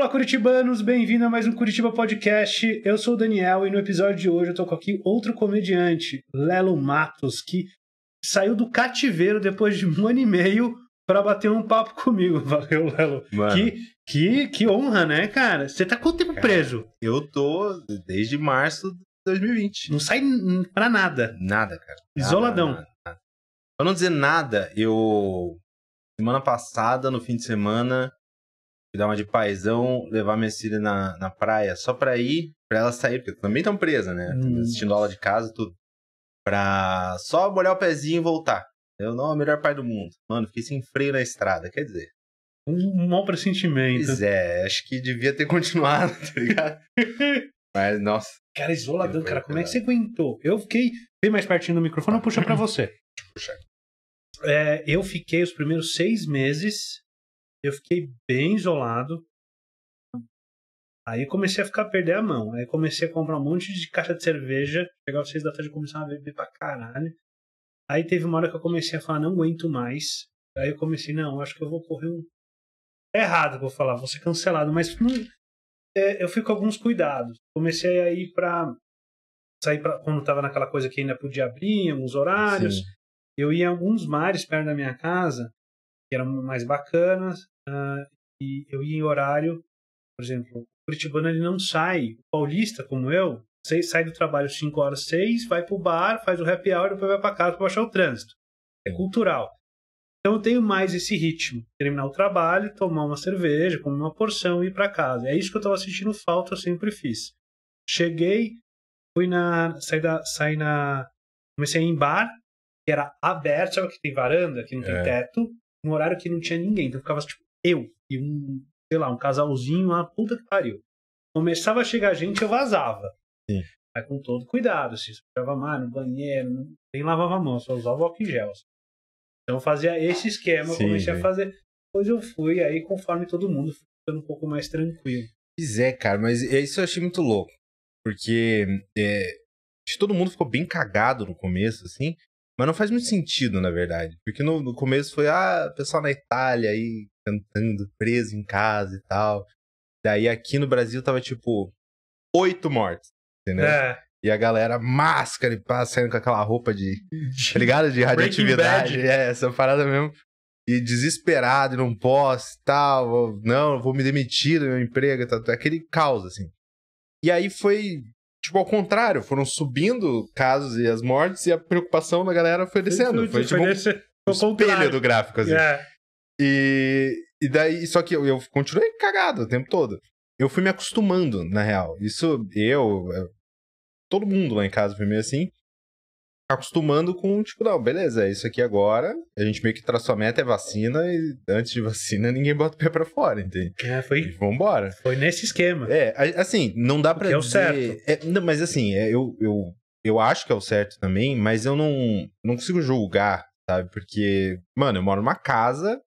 Olá Curitibanos, bem-vindo a mais um Curitiba Podcast. Eu sou o Daniel e no episódio de hoje eu tô com aqui outro comediante, Lelo Matos, que saiu do cativeiro depois de um ano e meio para bater um papo comigo. Valeu, Lelo. Mano. Que, que, que honra, né, cara? Você tá quanto tempo cara, preso? Eu tô desde março de 2020. Não sai pra nada. Nada, cara. Nada, Isoladão. Nada, nada. Pra não dizer nada, eu. Semana passada, no fim de semana, dar uma de paizão, levar minha filha na, na praia só pra ir, pra ela sair, porque também estão presa, né? Hum. Assistindo aula de casa, tudo. Pra só molhar o pezinho e voltar. Eu não, o melhor pai do mundo. Mano, fiquei sem freio na estrada, quer dizer. Um mau pressentimento. Pois é, acho que devia ter continuado, tá ligado? Mas, nossa. Cara, isoladão, cara, como é que você aguentou? Eu fiquei bem mais pertinho do microfone, eu puxo pra você. Puxa. É, eu fiquei os primeiros seis meses eu fiquei bem isolado. Aí comecei a ficar a perder a mão. Aí comecei a comprar um monte de caixa de cerveja. Chegava às seis da tarde e começava a beber pra caralho. Aí teve uma hora que eu comecei a falar, não aguento mais. Aí eu comecei, não, acho que eu vou correr um. É errado que eu vou falar, vou ser cancelado, mas não... é, eu fico com alguns cuidados. Comecei a ir pra. sair pra. quando tava naquela coisa que ainda podia abrir, alguns horários. Sim. Eu ia alguns mares perto da minha casa que eram mais bacanas, uh, e eu ia em horário, por exemplo, o curitibano ele não sai, o paulista, como eu, sai do trabalho 5 horas, 6, vai pro bar, faz o happy hour, depois vai para casa para baixar o trânsito. É cultural. Então eu tenho mais esse ritmo, terminar o trabalho, tomar uma cerveja, comer uma porção e ir para casa. É isso que eu estava sentindo falta, eu sempre fiz. Cheguei, fui na saí da saí na comecei em bar, que era aberto, sabe que tem varanda, que não tem é. teto, num horário que não tinha ninguém. Então ficava, tipo, eu e um, sei lá, um casalzinho, uma puta que pariu. Começava a chegar gente, eu vazava. Sim. Mas com todo cuidado, assim, se espujava mais no banheiro, não, nem lavava a mão, só usava o gel. Assim. Então Então fazia esse esquema, Sim, comecei a fazer. Depois eu fui, aí conforme todo mundo, ficando um pouco mais tranquilo. Pois é, cara, mas é isso eu achei muito louco. Porque é, todo mundo ficou bem cagado no começo, assim. Mas não faz muito sentido, na verdade. Porque no, no começo foi, ah, pessoal na Itália aí cantando, preso em casa e tal. Daí aqui no Brasil tava tipo, oito mortos entendeu? É. E a galera máscara e pá, saindo com aquela roupa de. Tá ligado? De radioatividade. É, essa parada mesmo. E desesperado, e não posso e tal. não, vou me demitir do meu emprego. Tá, tá aquele caos, assim. E aí foi tipo, ao contrário, foram subindo casos e as mortes e a preocupação da galera foi descendo. Foi, tipo, um, espelho do gráfico, assim. Yeah. É. E, e daí, só que eu, eu continuei cagado o tempo todo. Eu fui me acostumando, na real. Isso, eu, todo mundo lá em casa foi meio assim acostumando com, tipo, não, beleza, é isso aqui agora. A gente meio que traz sua meta, é vacina, e antes de vacina ninguém bota o pé pra fora, entende? É, foi. vambora. Foi nesse esquema. É, assim, não dá pra que dizer. É o certo. É, não, mas assim, é, eu, eu, eu acho que é o certo também, mas eu não, não consigo julgar, sabe? Porque, mano, eu moro numa casa,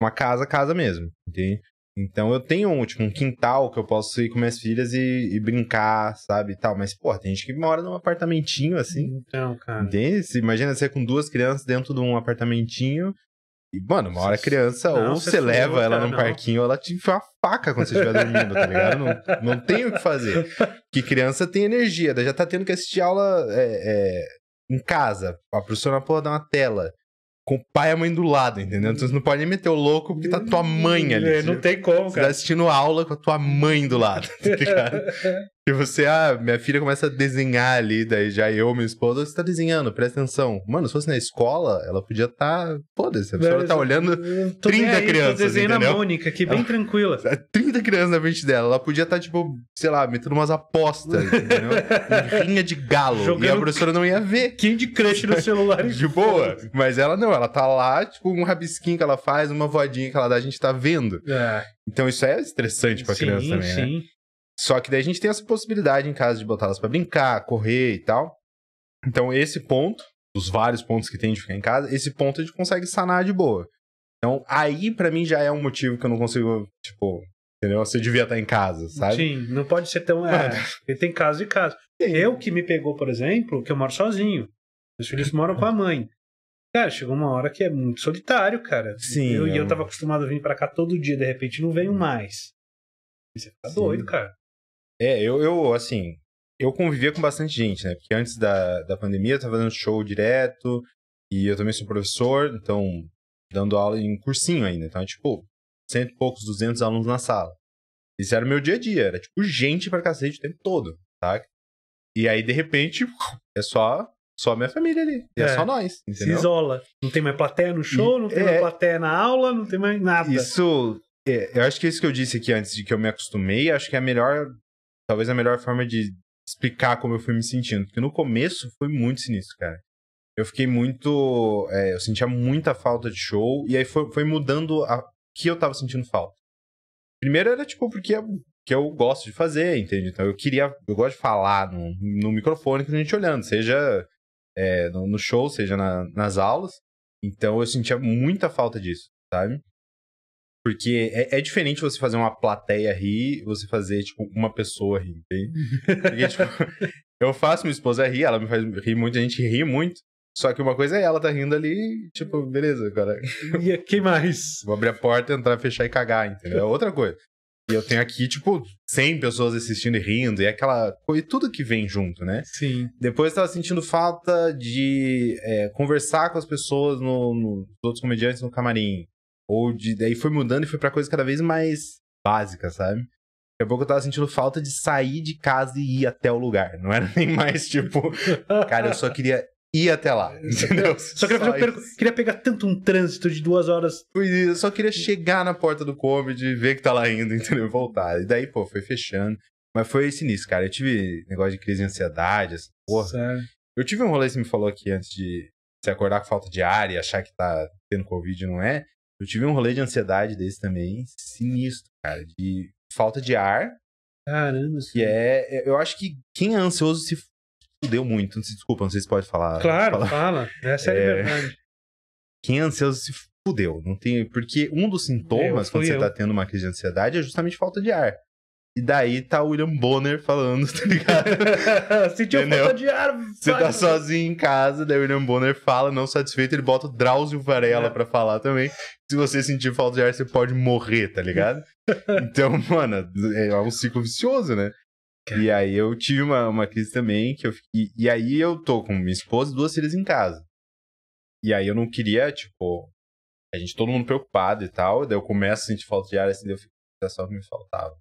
uma casa, casa mesmo, entende? Então eu tenho um, tipo, um quintal que eu posso ir com minhas filhas e, e brincar, sabe, e tal. Mas, pô, tem gente que mora num apartamentinho, assim. Então, cara. Entende? Você imagina você com duas crianças dentro de um apartamentinho. E, mano, uma hora criança, não, ou você, leva ela num parquinho, ou ela te enfia uma faca quando você estiver dormindo, tá ligado? Não, não tem o que fazer. Que criança tem energia, já tá tendo que assistir aula é, é, em casa. A professora porra dá uma tela com o pai e a mãe do lado, entendeu? Então você não pode nem meter o louco porque tá tua mãe ali. É, não tem como, cara. Você tá assistindo aula com a tua mãe do lado, tá ligado? E você, ah, minha filha começa a desenhar ali, daí já eu, minha esposa, você tá desenhando, presta atenção. Mano, se fosse na escola, ela podia estar. Tá... Foda-se, a pessoa tá olhando 30 aí, crianças. Tô desenhando entendeu? a Mônica que bem ela... tranquila. 30 é crianças na frente dela, ela podia estar, tá, tipo, sei lá, metendo umas apostas, entendeu? rinha de galo. Jogando e a professora não ia ver. de Crush no celular. de boa. Mas ela não, ela tá lá, tipo, um rabisquinho que ela faz, uma voadinha que ela dá, a gente tá vendo. É. Então isso é estressante pra sim, criança também, sim. né? Sim. Só que daí a gente tem essa possibilidade em casa de botar elas para brincar, correr e tal. Então esse ponto, dos vários pontos que tem de ficar em casa, esse ponto a gente consegue sanar de boa. Então aí para mim já é um motivo que eu não consigo, tipo, entendeu? Você devia estar em casa, sabe? Sim, não pode ser tão. É, ele é. tem casa e casa. Sim. Eu que me pegou, por exemplo, que eu moro sozinho. Meus filhos moram com a mãe. Cara, chegou uma hora que é muito solitário, cara. Sim. Eu, E eu é tava acostumado a vir para cá todo dia, de repente não venho uhum. mais. Você tá doido, cara. É, eu, eu assim, eu convivia com bastante gente, né? Porque antes da, da pandemia eu tava dando show direto, e eu também sou professor, então, dando aula em cursinho ainda. Então, é, tipo, cento e poucos, duzentos alunos na sala. Esse era o meu dia a dia, era tipo gente pra cacete o tempo todo, tá? E aí, de repente, é só só minha família ali. É, é, só nós. Entendeu? Se isola. Não tem mais plateia no show, e, não tem é, mais plateia na aula, não tem mais nada. Isso. É, eu acho que é isso que eu disse aqui antes de que eu me acostumei, acho que é a melhor talvez a melhor forma de explicar como eu fui me sentindo. Porque no começo foi muito sinistro, cara. Eu fiquei muito. É, eu sentia muita falta de show. E aí foi, foi mudando a que eu tava sentindo falta. Primeiro era, tipo, porque eu, é que eu gosto de fazer, entende? Então eu queria. Eu gosto de falar no, no microfone com a gente olhando, seja é, no, no, show, seja na, nas aulas. Então eu sentia muita falta disso, sabe? Porque é, é, diferente você fazer uma plateia rir e você fazer, tipo, uma pessoa rir, entende? Porque, tipo, eu faço minha esposa rir, ela me faz rir muito, a gente ri muito. Só que uma coisa é ela tá rindo ali, tipo, beleza, cara. E é, quem mais? Vou abrir a porta, entrar, fechar e cagar, entendeu? É outra coisa. E eu tenho aqui, tipo, 100 pessoas assistindo e rindo, e é aquela. E tudo que vem junto, né? Sim. Depois eu tava sentindo falta de é, conversar com as pessoas, no, no, os outros comediantes no camarim. Ou de. Daí foi mudando e foi pra coisa cada vez mais básica, sabe? Daqui a pouco eu tava sentindo falta de sair de casa e ir até o lugar. Não era nem mais tipo, cara, eu só queria ir até lá. Entendeu? Só queria, fazer queria pegar tanto um trânsito de duas horas. É, eu só queria chegar na porta do e ver que tá lá indo, entendeu? Voltar. E daí, pô, foi fechando. Mas foi sinistro, cara. Eu tive negócio de crise de ansiedade, essa porra. Sério? Eu tive um rolê, você me falou aqui antes de se acordar com falta de ar e achar que tá tendo Covid, não é? Eu tive um rolê de ansiedade desse também, sinistro, cara, de falta de ar. Caramba, sim. É, é, eu acho que quem é ansioso se fudeu muito. Desculpa, não sei se pode falar. Claro, falar. fala. Essa é, é a verdade. Quem é ansioso se fudeu. Não tem... Porque um dos sintomas eu, quando você eu. tá tendo uma crise de ansiedade é justamente falta de ar. E daí tá o William Bonner falando, tá ligado? Sentiu Entendeu? falta de ar. Você tá sozinho em casa, daí o William Bonner fala, não satisfeito, ele bota o Drauzio Varela é. pra falar também. Se você sentir falta de ar, você pode morrer, tá ligado? então, mano, é, é um ciclo vicioso, né? E aí eu tive uma, uma crise também, que eu e, e aí eu tô com minha esposa e duas filhas em casa. E aí eu não queria, tipo, a gente todo mundo preocupado e tal, daí eu começo a sentir falta de ar, assim, daí eu fico, tá só me faltava.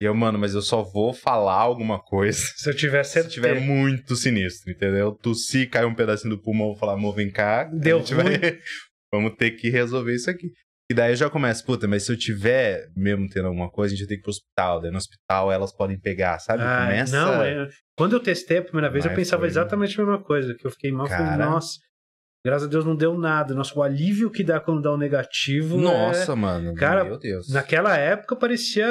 E eu, mano, mas eu só vou falar alguma coisa. Se eu tiver certeza. Se tiver muito sinistro, entendeu? se cai um pedacinho do pulmão, vou falar, amor, vem cá. Deu ruim. Vai... Vamos ter que resolver isso aqui. E daí eu já começo, puta, mas se eu tiver mesmo tendo alguma coisa, a gente tem que ir pro hospital. Daí no hospital elas podem pegar, sabe? Ah, Começa. Não, é... quando eu testei a primeira vez, mas eu pensava foi... exatamente a mesma coisa. Que eu fiquei mal, Cara... falei, nossa. Graças a Deus não deu nada. Nossa, o alívio que dá quando dá um negativo. É nossa, é... mano. Cara, meu Deus. Naquela época parecia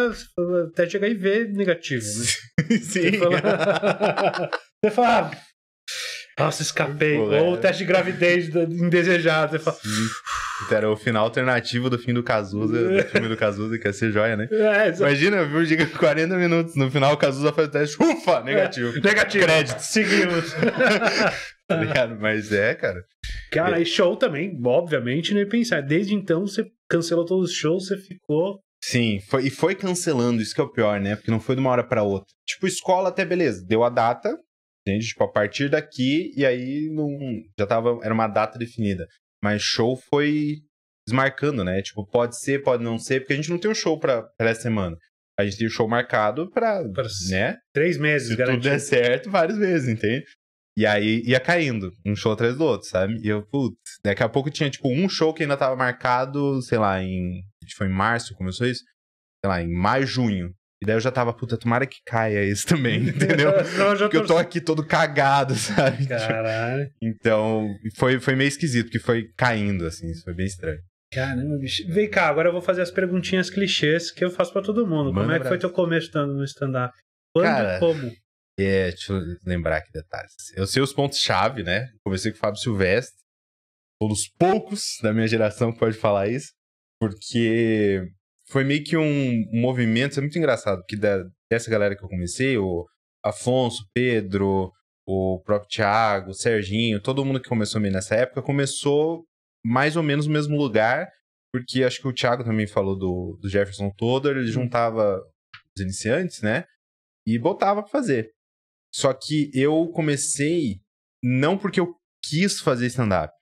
até de HIV negativo, né? Sim. Você fala, Você fala ah, nossa, escapei. Pô, Ou o teste de gravidez indesejado. Você fala... Então, era o final alternativo do fim do Cazuza, do filme do Cazuza, que ia ser joia, né? É, Imagina, viu, diga 40 minutos. No final, o Cazuza faz o teste, ufa, negativo. É, negativo. Crédito. Seguimos. tá ligado? Mas é, cara. Cara, e show também, obviamente, nem né? pensar. Desde então você cancelou todos os shows, você ficou. Sim, foi, e foi cancelando, isso que é o pior, né? Porque não foi de uma hora para outra. Tipo, escola até beleza, deu a data, entende? Tipo, a partir daqui, e aí não, já tava, era uma data definida. Mas show foi desmarcando, né? Tipo, pode ser, pode não ser, porque a gente não tem um show pra, pra essa semana. A gente tem um show marcado pra, pra né? Três meses, Se garantido. tudo der certo, vários meses, entende? E aí ia caindo, um show atrás do outro, sabe? E eu, putz, daqui a pouco tinha, tipo, um show que ainda tava marcado, sei lá, em. Foi em março, começou isso? Sei lá, em maio, junho. E daí eu já tava, puta, tomara que caia esse também, entendeu? Não, porque eu tô aqui todo cagado, sabe? Caralho. Então, foi, foi meio esquisito, porque foi caindo, assim, foi bem estranho. Caramba, bicho. Vem cá, agora eu vou fazer as perguntinhas clichês que eu faço para todo mundo. Como é que foi teu começo no stand-up? Quando Cara, como? É, deixa eu lembrar aqui detalhes. Eu sei os pontos-chave, né? comecei com o Fábio Silvestre, um dos poucos da minha geração que pode falar isso, porque foi meio que um movimento, isso é muito engraçado, porque da, dessa galera que eu comecei, o Afonso, Pedro, o próprio Thiago, o Serginho, todo mundo que começou meio nessa época, começou mais ou menos no mesmo lugar, porque acho que o Thiago também falou do, do Jefferson Toda ele uhum. juntava os iniciantes, né? E botava pra fazer. Só que eu comecei não porque eu quis fazer stand-up.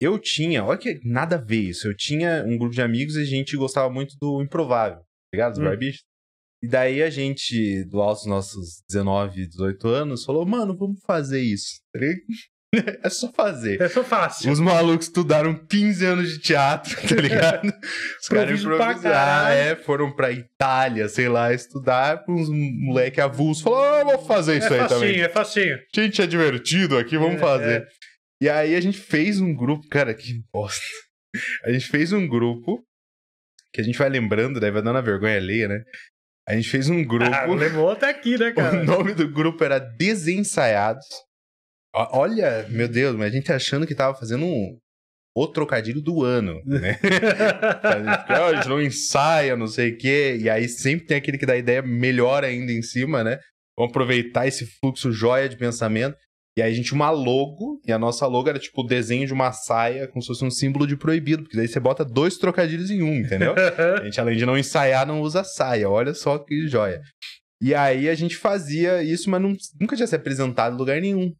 Eu tinha, olha que nada a ver isso. Eu tinha um grupo de amigos e a gente gostava muito do improvável, tá ligado? Dos hum. E daí a gente, do alto dos nossos 19, 18 anos, falou, mano, vamos fazer isso. Tá É só fazer. É só fácil. Os malucos estudaram 15 anos de teatro, tá ligado? Os caras improvisaram, é, foram pra Itália, sei lá, estudar com uns moleque avulsos Falaram, oh, vou fazer é isso é aí facinho, também. É facinho, é facinho. Gente, é divertido aqui, vamos é, fazer. É. E aí a gente fez um grupo, cara, que bosta. A gente fez um grupo, que a gente vai lembrando, né? vai dando a vergonha alheia, né? A gente fez um ah, grupo. Ah, levou até aqui, né, cara? O nome do grupo era Desensaiados. Olha, meu Deus, mas a gente achando que tava fazendo um, o trocadilho do ano, né? a gente não ensaia, não sei o quê. E aí sempre tem aquele que dá ideia melhor ainda em cima, né? Vamos aproveitar esse fluxo joia de pensamento. E aí a gente uma logo, e a nossa logo era tipo o desenho de uma saia, como se fosse um símbolo de proibido, porque daí você bota dois trocadilhos em um, entendeu? a gente, além de não ensaiar, não usa saia. Olha só que joia. E aí a gente fazia isso, mas não, nunca tinha se apresentado em lugar nenhum.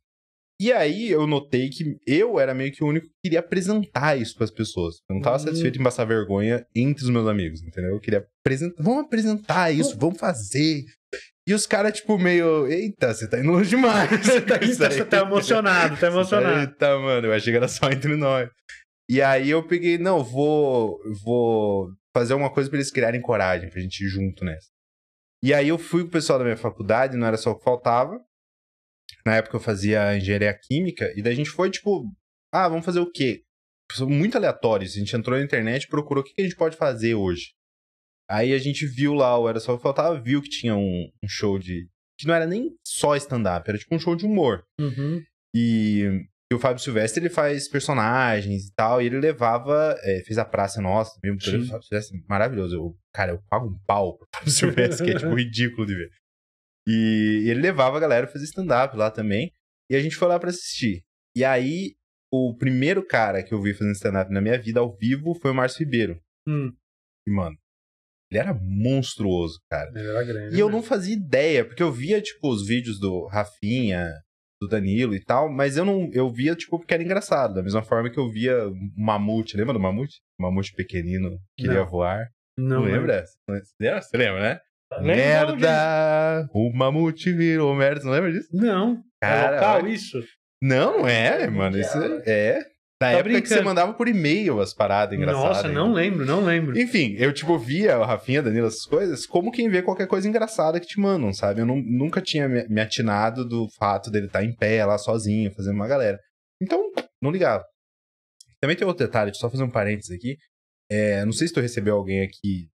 E aí eu notei que eu era meio que o único que queria apresentar isso para as pessoas. Eu não tava uhum. satisfeito em passar vergonha entre os meus amigos, entendeu? Eu queria apresentar, vamos apresentar isso, uhum. vamos fazer. E os caras, tipo, meio, eita, você tá indo longe demais. Você tá, eita, tá emocionado, tá, tá emocionado. Eita, mano, eu achei que era só entre nós. E aí eu peguei, não, vou, vou fazer uma coisa para eles criarem coragem, pra gente ir junto nessa. E aí eu fui com o pessoal da minha faculdade, não era só o que faltava na época eu fazia engenharia química, e daí a gente foi tipo, ah, vamos fazer o quê? Muito aleatórios. A gente entrou na internet, procurou o que a gente pode fazer hoje. Aí a gente viu lá, o Era Só Faltava, viu que tinha um, um show de. que não era nem só stand-up, era tipo um show de humor. Uhum. E, e, o Fábio Silvestre, ele faz personagens e tal, e ele levava. É, fez a Praça Nossa, mesmo. O Fábio Silvestre, é maravilhoso. Eu, cara, eu pago um pau pro Fábio Silvestre, que é tipo ridículo de ver. E ele levava a galera a fazer stand-up lá também. E a gente foi lá para assistir. E aí, o primeiro cara que eu vi fazendo stand-up na minha vida ao vivo foi o Márcio Ribeiro. Hum. E, mano, ele era monstruoso, cara. Ele era grande. E né? eu não fazia ideia, porque eu via, tipo, os vídeos do Rafinha, do Danilo e tal, mas eu não. Eu via, tipo, porque era engraçado. Da mesma forma que eu via o Mamute, lembra do Mamute? O Mamute pequenino queria não. voar. Não, não lembra? Não. Você lembra, né? Tá merda! O mamute virou merda. Você não lembra disso? Não. É Cara, é local olha. isso? Não, não é, mano. Isso é. é. Na tá época brincando. que você mandava por e-mail as paradas engraçadas. Nossa, não lembro, não lembro. Enfim, eu tipo via o Rafinha, Danilo, essas coisas, como quem vê qualquer coisa engraçada que te mandam, sabe? Eu não, nunca tinha me atinado do fato dele estar tá em pé lá sozinho, fazendo uma galera. Então, não ligava. Também tem outro detalhe, só fazer um parênteses aqui. É, não sei se tu recebeu alguém aqui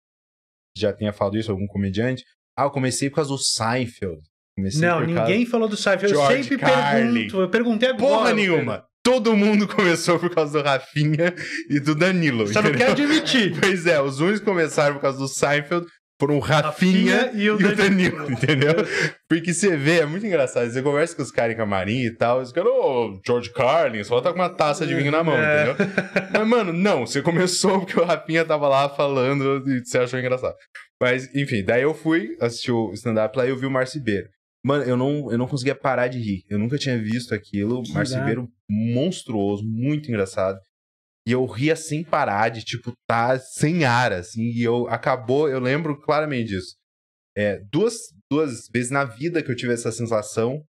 já tenha falado isso, algum comediante. Ah, eu comecei por causa do Seinfeld. Comecei não, ninguém falou do Seinfeld. George eu sempre Carlin. pergunto. Eu perguntei agora. Porra nenhuma. Todo mundo começou por causa do Rafinha e do Danilo. Você entendeu? não quer admitir. Pois é, os uns começaram por causa do Seinfeld por um Rafinha, Rafinha e o, e Danilo. Danilo, entendeu? Porque você vê, é muito engraçado. Você conversa com os caras em camarim e tal, eles querem ô, oh, George Carlin, só tá com uma taça de vinho na mão, é. entendeu? Mas, mano, não, você começou porque o Rafinha tava lá falando e você achou engraçado. Mas, enfim, daí eu fui assistir o stand-up lá e eu vi o Márcio Mano, eu não, eu não conseguia parar de rir. Eu nunca tinha visto aquilo. Márcio monstruoso, muito engraçado. E eu ria sem parar, de tipo, tá sem ar, assim. E eu acabou, eu lembro claramente disso. É, duas, duas vezes na vida que eu tive essa sensação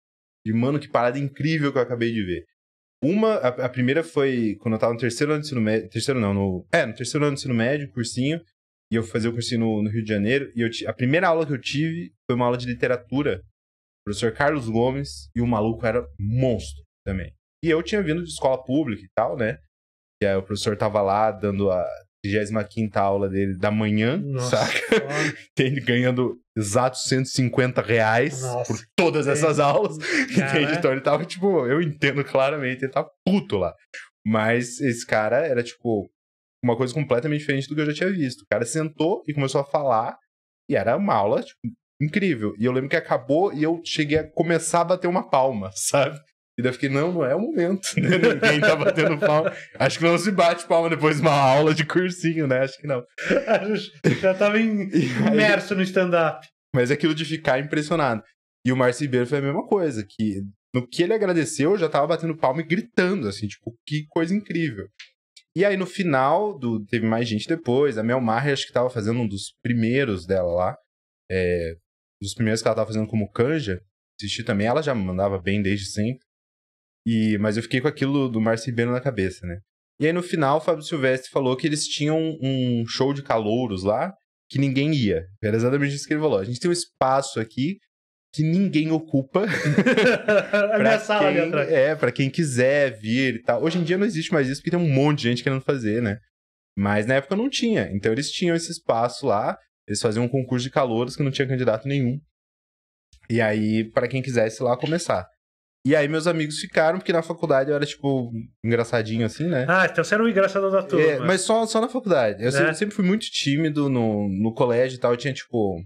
de, mano, que parada incrível que eu acabei de ver. Uma, a, a primeira foi quando eu tava no terceiro ano de ensino médio. Terceiro não, no. É, no terceiro ano de ensino médio, cursinho. E eu fui fazer o cursinho no, no Rio de Janeiro. E eu, a primeira aula que eu tive foi uma aula de literatura. O professor Carlos Gomes. E o maluco era monstro também. E eu tinha vindo de escola pública e tal, né? E aí o professor tava lá dando a 35 aula dele da manhã, Nossa, saca? Ganhando exatos 150 reais Nossa, por todas essas aulas. e Entende? Então ele tava, tipo, eu entendo claramente, ele tava tá puto lá. Mas esse cara era, tipo, uma coisa completamente diferente do que eu já tinha visto. O cara sentou e começou a falar, e era uma aula, tipo, incrível. E eu lembro que acabou e eu cheguei a começar a bater uma palma, sabe? E daí eu fiquei, não, não é o momento, né? Ninguém tá batendo palma. Acho que não se bate palma depois de uma aula de cursinho, né? Acho que não. Já tava em... imerso no stand-up. Mas aquilo de ficar impressionado. E o Márcio Ribeiro foi a mesma coisa, que no que ele agradeceu, eu já tava batendo palma e gritando, assim, tipo, que coisa incrível. E aí no final, do, teve mais gente depois, a Mel Maher acho que tava fazendo um dos primeiros dela lá, é, dos primeiros que ela tava fazendo como canja, assisti também, ela já mandava bem desde sempre. E, mas eu fiquei com aquilo do Márcio Ribeiro na cabeça, né? E aí no final, o Fábio Silvestre falou que eles tinham um show de calouros lá que ninguém ia. Era exatamente isso que ele falou. A gente tem um espaço aqui que ninguém ocupa. pra minha sala quem, ali atrás. É, pra quem quiser vir e tal. Hoje em dia não existe mais isso, porque tem um monte de gente querendo fazer, né? Mas na época não tinha. Então eles tinham esse espaço lá, eles faziam um concurso de calouros que não tinha candidato nenhum. E aí, para quem quisesse lá começar. E aí meus amigos ficaram, porque na faculdade eu era, tipo, engraçadinho assim, né? Ah, então você era um engraçadão da turma. É, mas só, só na faculdade. Eu, sempre, é. sempre fui muito tímido no, no colégio e tal. Eu tinha, tipo,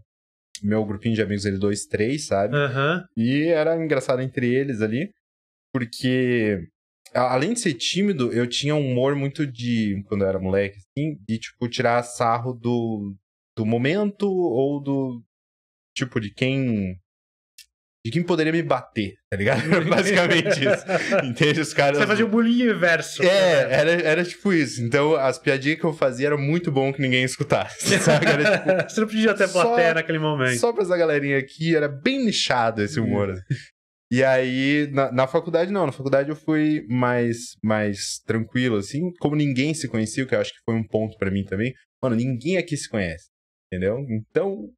meu grupinho de amigos ali, dois, três, sabe? Uhum. E era engraçado entre eles ali, porque além de ser tímido, eu tinha um humor muito de, quando eu era moleque, assim, de, tipo, tirar sarro do, do momento ou do, tipo, de quem de quem poderia me bater, tá ligado? Basicamente isso. Entende? Os caras. Você fazia o bullying inverso. É, né? era, era tipo isso. Então, as piadinhas que eu fazia eram muito bom que ninguém escutasse. Sabe? Era, tipo, Você não podia até plateia só, naquele momento. Só pra essa galerinha aqui, era bem nichado esse humor. E aí, na, na, faculdade, não. Na faculdade eu fui mais, mais tranquilo, assim. Como ninguém se conhecia, o que eu acho que foi um ponto para mim também. Mano, ninguém aqui se conhece, entendeu? Então,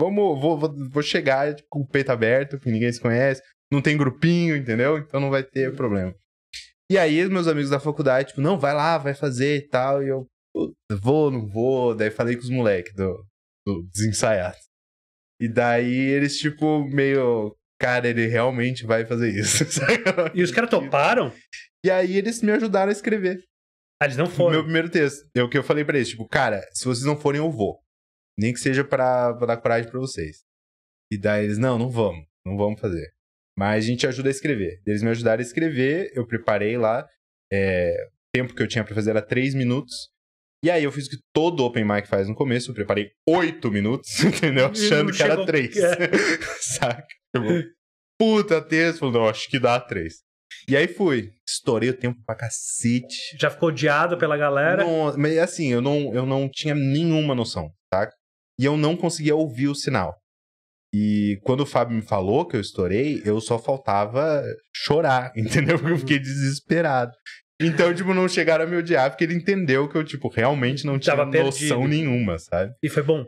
Vamos, vou, vou, vou chegar com o peito aberto, que ninguém se conhece, não tem grupinho, entendeu? Então não vai ter uhum. problema. E aí, meus amigos da faculdade, tipo, não, vai lá, vai fazer e tal. E eu, vou, não vou. Daí falei com os moleques do, do desensaiado. E daí eles, tipo, meio. Cara, ele realmente vai fazer isso. e os caras toparam? E aí eles me ajudaram a escrever. Ah, eles não foram. Meu primeiro texto. É o que eu falei pra eles, tipo, cara, se vocês não forem, eu vou. Nem que seja para dar coragem para vocês. E daí eles, não, não vamos, não vamos fazer. Mas a gente ajuda a escrever. Eles me ajudaram a escrever, eu preparei lá. É, o tempo que eu tinha para fazer era três minutos. E aí eu fiz o que todo open mic faz no começo, eu preparei oito minutos, entendeu? Achando que era três Que é. Saca? Vou, Puta texto, falou, não, acho que dá três E aí fui. Estourei o tempo pra cacete. Já ficou odiado pela galera? Não, mas assim, eu não, eu não tinha nenhuma noção, tá? e eu não conseguia ouvir o sinal. E quando o Fábio me falou que eu estourei, eu só faltava chorar, entendeu? Porque eu uhum. fiquei desesperado. Então, tipo, não chegaram a me odiar, porque ele entendeu que eu, tipo, realmente não tinha Tava noção perdido. nenhuma, sabe? E foi bom?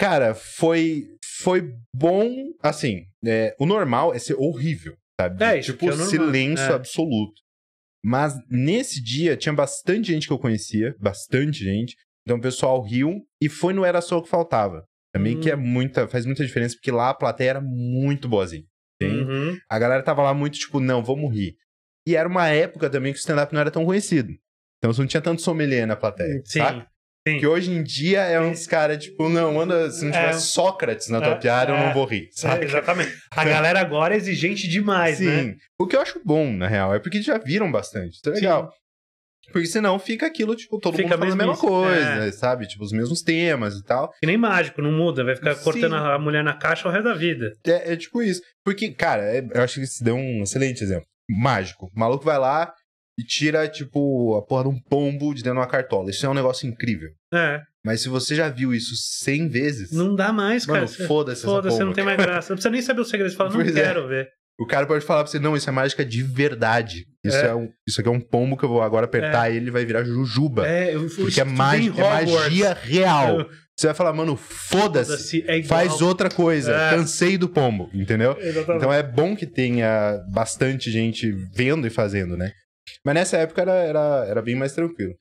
Cara, foi, foi bom, assim, é, o normal é ser horrível, sabe? É, isso tipo, é normal, silêncio é. absoluto. Mas nesse dia tinha bastante gente que eu conhecia, bastante gente, então o pessoal riu e foi no Era Só o que faltava. Também hum. que é hum. muita, faz muita diferença, porque lá a plateia era muito boazinha. Uhum. A galera tava lá muito tipo, não, vamos rir. E era uma época também que o stand-up não era tão conhecido. Então você não tinha tanto sommelier na plateia, sim, sabe? Sim. Que hoje em dia é uns caras, tipo, não, anda, se não tiver é, Sócrates na é, tua piada, é, eu não é. vou rir, é, sabe? exatamente. A galera agora é exigente demais, né? sim. né? O que eu acho bom, na real, é porque já viram bastante. Então, é legal. Sim. Porque senão fica aquilo, tipo, todo fica mundo falando a mesma coisa, é. sabe? Tipo, os mesmos temas e tal. Que nem mágico, não muda, vai ficar Sim. cortando a mulher na caixa o resto da vida. É, é tipo isso. Porque, cara, é, eu acho que isso deu um excelente exemplo. Mágico. O maluco vai lá e tira, tipo, a porra de um pombo de dentro de uma cartola. Isso é um negócio incrível. É. Mas se você já viu isso cem vezes. Não dá mais, cara. Mano, foda-se foda essa Foda-se, não tem mais graça. Não precisa nem saber o segredo. Você fala, pois não é. quero ver. O cara pode falar pra você, não, isso é mágica de verdade. Isso, é. é um, isso aqui é um pombo que eu vou agora apertar é. ele vai virar jujuba. É, eu fui Porque é, mag, é magia real. Eu... Você vai falar, mano, foda-se, foda é faz outra coisa, é. cansei do pombo, entendeu? Exatamente. Então é bom que tenha bastante gente vendo e fazendo, né? Mas nessa época era, era, era bem mais tranquilo.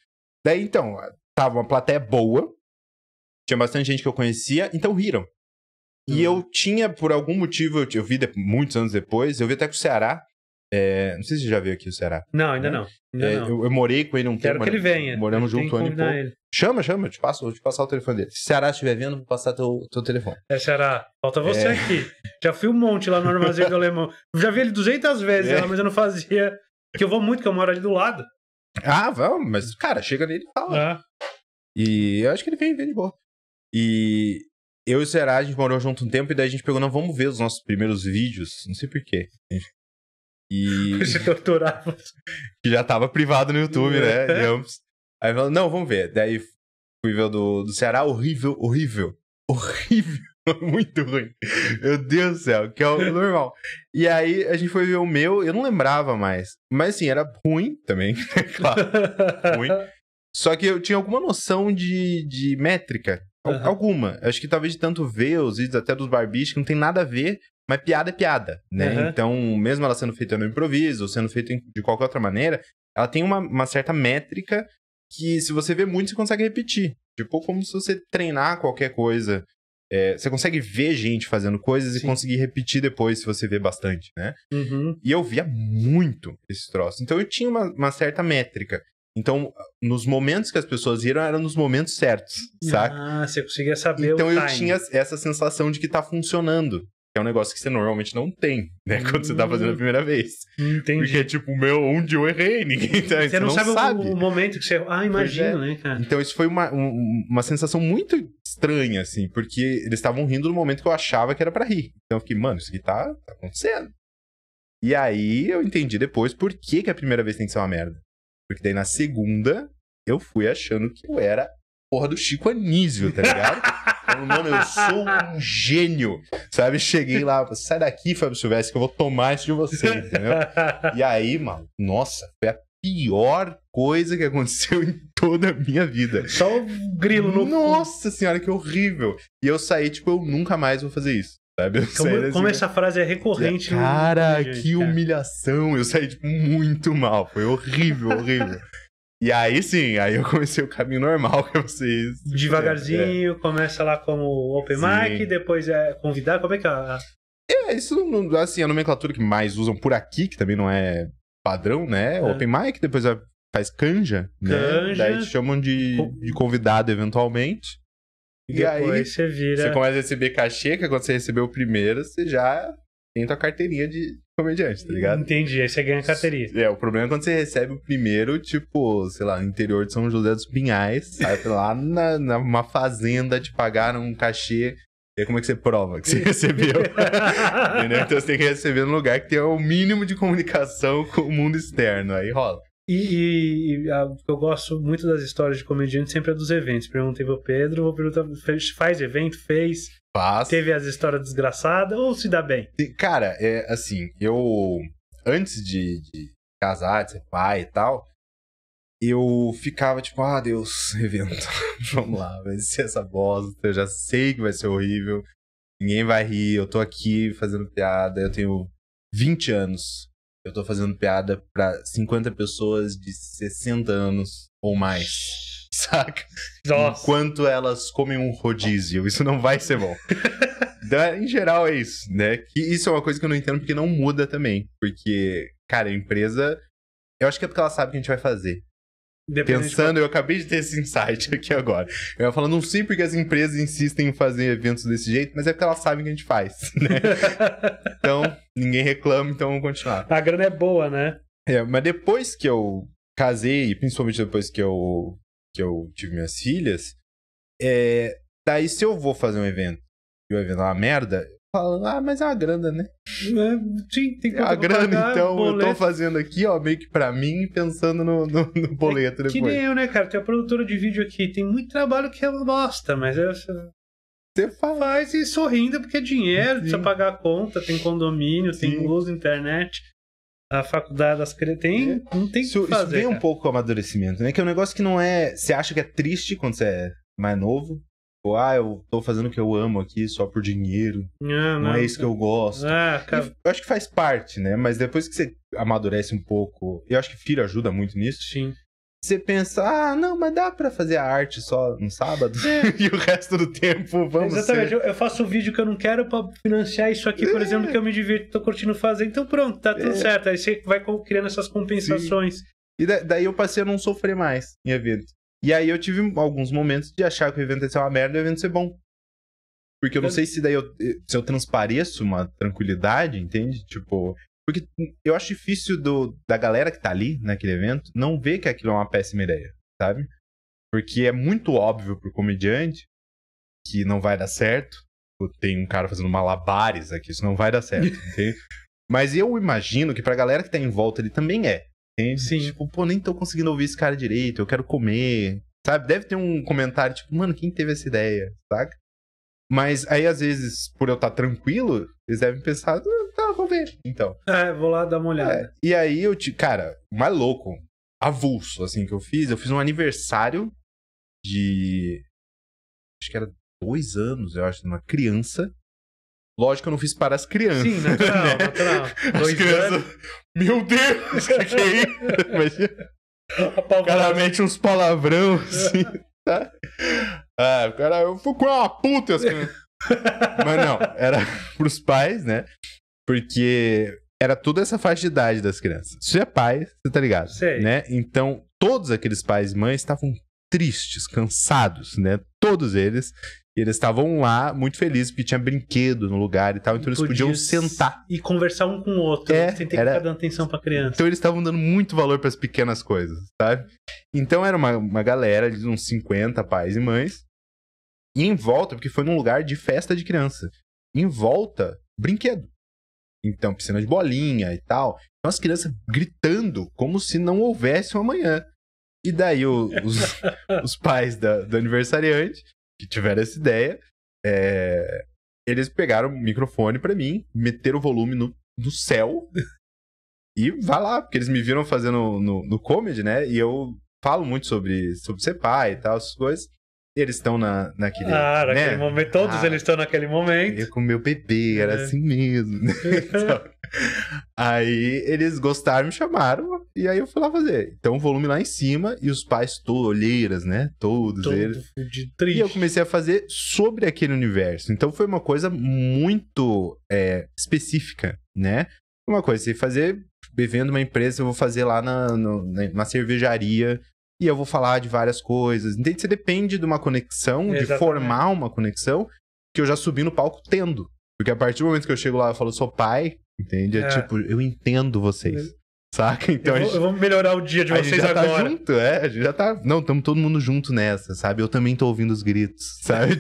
Daí então, tava uma plateia boa, tinha bastante gente que eu conhecia, então riram. E eu uhum. tinha, por algum motivo, eu, eu vi de, muitos anos depois, eu vi até com o Ceará. É, não sei se você já veio aqui o Ceará. Não, ainda né? não. Ainda é, não. Eu, eu, morei com ele um Quero tempo. Quero que ele venha. Moramos junto um ano Ele. Chama, chama, eu te passo, vou te passar o telefone dele. Se o Ceará estiver vendo, vou passar teu, teu telefone. É, Ceará, falta você é. aqui. Já fui um monte lá no armazém do Alemão. Já vi ele 200 vezes, é. mas eu não fazia. Que eu vou muito, que eu moro ali do lado. Ah, vamos, mas, cara, chega nele e fala. É. E eu acho que ele vem, vem de boa. E, eu e o Ceará a gente morou junto um tempo e daí a gente pegou, não, vamos ver os nossos primeiros vídeos. Não sei porquê. E. torturava. Que já tava privado no YouTube, né? É. Digamos. Aí falou, não, vamos ver. Daí fui ver do, do Ceará, horrível, horrível. Horrível. Muito ruim. Meu Deus do céu, que é o normal. E aí a gente foi ver o meu, eu não lembrava mais. Mas assim, era ruim também, claro. Ruim. Só que eu tinha alguma noção de, de métrica. Uhum. Alguma. Acho que talvez de tanto ver os vídeos até dos barbichos, que não tem nada a ver, mas piada é piada, né? Uhum. Então, mesmo ela sendo feita no improviso, ou sendo feita de qualquer outra maneira, ela tem uma, uma certa métrica que se você vê muito, você consegue repetir. Tipo, como se você treinar qualquer coisa. É, você consegue ver gente fazendo coisas Sim. e conseguir repetir depois se você vê bastante, né? Uhum. E eu via muito esse troço. Então eu tinha uma, uma certa métrica. Então, nos momentos que as pessoas viram, eram nos momentos certos, saca? Ah, você conseguia saber então, o Então eu tinha essa sensação de que tá funcionando. Que é um negócio que você normalmente não tem, né? Quando hum, você tá fazendo a hum. primeira vez. Entendi. Porque é tipo, meu, onde eu errei, ninguém tá. Você, você não, sabe, sabe, O, momento que você. Ah, imagino, é. né, cara? Então isso foi uma, um, uma sensação muito estranha, assim, porque eles estavam rindo no momento que eu achava que era para rir. Então eu fiquei, mano, isso aqui tá, tá acontecendo. E aí eu entendi depois por que, que a primeira vez tem que ser uma merda. Porque daí na segunda eu fui achando que eu era porra do Chico Anísio, tá ligado? mano, eu sou um gênio, sabe? Cheguei lá, sai daqui, Fábio Silvestre, que eu vou tomar isso de você, entendeu? E aí, mano, nossa, foi a pior coisa que aconteceu em toda a minha vida. Só o um grilo no. Nossa senhora, que horrível! E eu saí, tipo, eu nunca mais vou fazer isso. Sabe? Como, então, como assim, essa frase é recorrente. Né? Cara, que humilhação! Eu saí tipo, muito mal. Foi horrível, horrível. E aí sim, aí eu comecei o caminho normal que vocês. Devagarzinho, é. começa lá como open sim. mic, depois é convidar, como é que é? A... É, isso não, assim, a nomenclatura que mais usam por aqui, que também não é padrão, né? É. Open mic, depois é, faz canja, né? canja. né? Daí chamam de, de convidado eventualmente. E, e aí você vira. Você começa a receber cachê, que é quando você recebeu o primeiro, você já tem tua carteirinha de comediante, tá hum, ligado? Entendi, aí você ganha carteirinha. É, o problema é quando você recebe o primeiro, tipo, sei lá, no interior de São José dos Pinhais, sabe? lá na, numa fazenda te pagaram um cachê. E aí como é que você prova que você recebeu? Entendeu? Então você tem que receber num lugar que tem o mínimo de comunicação com o mundo externo. Aí rola. E, e a, eu gosto muito das histórias de comediante, sempre é dos eventos. Perguntei pro Pedro, vou perguntar, fez, faz evento, fez? Faz. Teve as histórias desgraçadas ou se dá bem? Cara, é assim, eu antes de, de casar, de ser pai e tal, eu ficava tipo, ah, Deus, evento, vamos lá, vai ser essa bosta, eu já sei que vai ser horrível, ninguém vai rir, eu tô aqui fazendo piada, eu tenho 20 anos. Eu tô fazendo piada pra 50 pessoas de 60 anos ou mais. Saca? Nossa. Enquanto elas comem um rodízio. Isso não vai ser bom. da, em geral é isso, né? Que isso é uma coisa que eu não entendo porque não muda também. Porque, cara, a empresa. Eu acho que é porque ela sabe o que a gente vai fazer. Pensando, eu acabei de ter esse insight aqui agora. Eu ia falando, não sei porque as empresas insistem em fazer eventos desse jeito, mas é porque elas sabem que a gente faz, né? então, ninguém reclama, então vamos continuar. A grana é boa, né? É, mas depois que eu casei, principalmente depois que eu, que eu tive minhas filhas, é, daí se eu vou fazer um evento e o evento é uma merda, falando, ah, mas é uma grana, né? É, sim, tem é a grana, pagar, então boleto. eu tô fazendo aqui, ó, meio que pra mim, pensando no, no, no é boleto é, depois. Que nem eu, né, cara? Tem a produtora de vídeo aqui, tem muito trabalho que ela é uma bosta, mas eu, você faz. faz e sorrindo, porque é dinheiro, Sim. precisa pagar a conta, tem condomínio, Sim. tem luz, internet. A faculdade, as tem, não tem isso, que fazer. Isso vem cara. um pouco o amadurecimento, né? Que é um negócio que não é. Você acha que é triste quando você é mais novo, Tipo, ah, eu tô fazendo o que eu amo aqui só por dinheiro. É, não, né? não, é isso que eu gosto. É, Eu acho que faz parte, né? Mas depois que você amadurece um pouco, eu acho que filho ajuda muito nisso. Sim. Você pensa, ah, não, mas dá pra fazer a arte só no sábado é. e o resto do tempo vamos Exatamente, ser... eu, eu faço o um vídeo que eu não quero pra financiar isso aqui, por é. exemplo, que eu me divirto, tô curtindo fazer, então pronto, tá tudo é. certo. Aí você vai criando essas compensações. Sim. E daí eu passei a não sofrer mais em evento. E aí eu tive alguns momentos de achar que o evento ia ser uma merda e o evento ser bom. Porque eu não sei se daí eu, eh, se eu transpareço uma tranquilidade, entende? Tipo, porque eu acho difícil do, da galera que tá ali naquele evento não ver que aquilo é uma péssima ideia, sabe? Porque é muito óbvio pro comediante que não vai dar certo. Tipo, tem um cara fazendo malabares aqui, isso não vai dar certo, entende? Mas eu imagino que pra galera que tá em volta ali também é. Entende? Sim. Tipo, pô, nem tô conseguindo ouvir esse cara direito, eu quero comer. Sabe? Deve ter um comentário, tipo, mano, quem teve essa ideia? Saca? Mas aí, às vezes, por eu estar tá tranquilo, eles devem pensar, tá, vou ver. Então. É, vou lá dar uma é, olhada. É, e aí eu te. Cara, o mais louco, avulso, assim, que eu fiz, eu fiz um aniversário de. Acho que era dois anos, eu acho, de uma criança. Lógico que eu não fiz para as crianças. Sim, natural, né? natural. As crianças. Meu Deus, o que é isso? Claramente uns palavrão, assim, tá? Ah, o cara, eu fui com uma puta, as assim. crianças Mas não, era pros pais, né? Porque era toda essa faixa de idade das crianças. Se é pai, você tá ligado, Sei. né? Então, todos aqueles pais e mães estavam tristes, cansados, né? Todos eles. E eles estavam lá muito felizes, porque tinha brinquedo no lugar e tal, então e eles podiam sentar. E conversar um com o outro, é, sem ter era... que ficar dando atenção pra criança. Então eles estavam dando muito valor para as pequenas coisas, sabe? Então era uma, uma galera de uns 50 pais e mães. E em volta, porque foi num lugar de festa de criança. Em volta, brinquedo. Então, piscina de bolinha e tal. Então as crianças gritando como se não houvesse um amanhã. E daí o, os, os pais da, do aniversariante que tiveram essa ideia, é, eles pegaram o microfone para mim, meteram o volume no, no céu e vai lá, porque eles me viram fazendo no, no comedy, né? E eu falo muito sobre, sobre ser pai e tal, essas coisas eles estão na, naquele. Ah, naquele né? momento. Todos ah, eles estão naquele momento. Eu com meu bebê, era é. assim mesmo. então, aí eles gostaram, me chamaram, e aí eu fui lá fazer. Então o volume lá em cima, e os pais todos, olheiras, né? Todos Todo eles. E eu comecei a fazer sobre aquele universo. Então foi uma coisa muito é, específica, né? Uma coisa, você fazer bebendo uma empresa, eu vou fazer lá na, no, na, na cervejaria e eu vou falar de várias coisas. Entende? Você depende de uma conexão, Exatamente. de formar uma conexão, que eu já subi no palco tendo. Porque a partir do momento que eu chego lá eu falo, sou pai, entende? É, é. tipo, eu entendo vocês. É. Saca? Então eu vou, gente, eu vou, melhorar o dia de vocês já tá agora. Tá junto, é, a gente já tá. Não, estamos todo mundo junto nessa, sabe? Eu também tô ouvindo os gritos, sabe?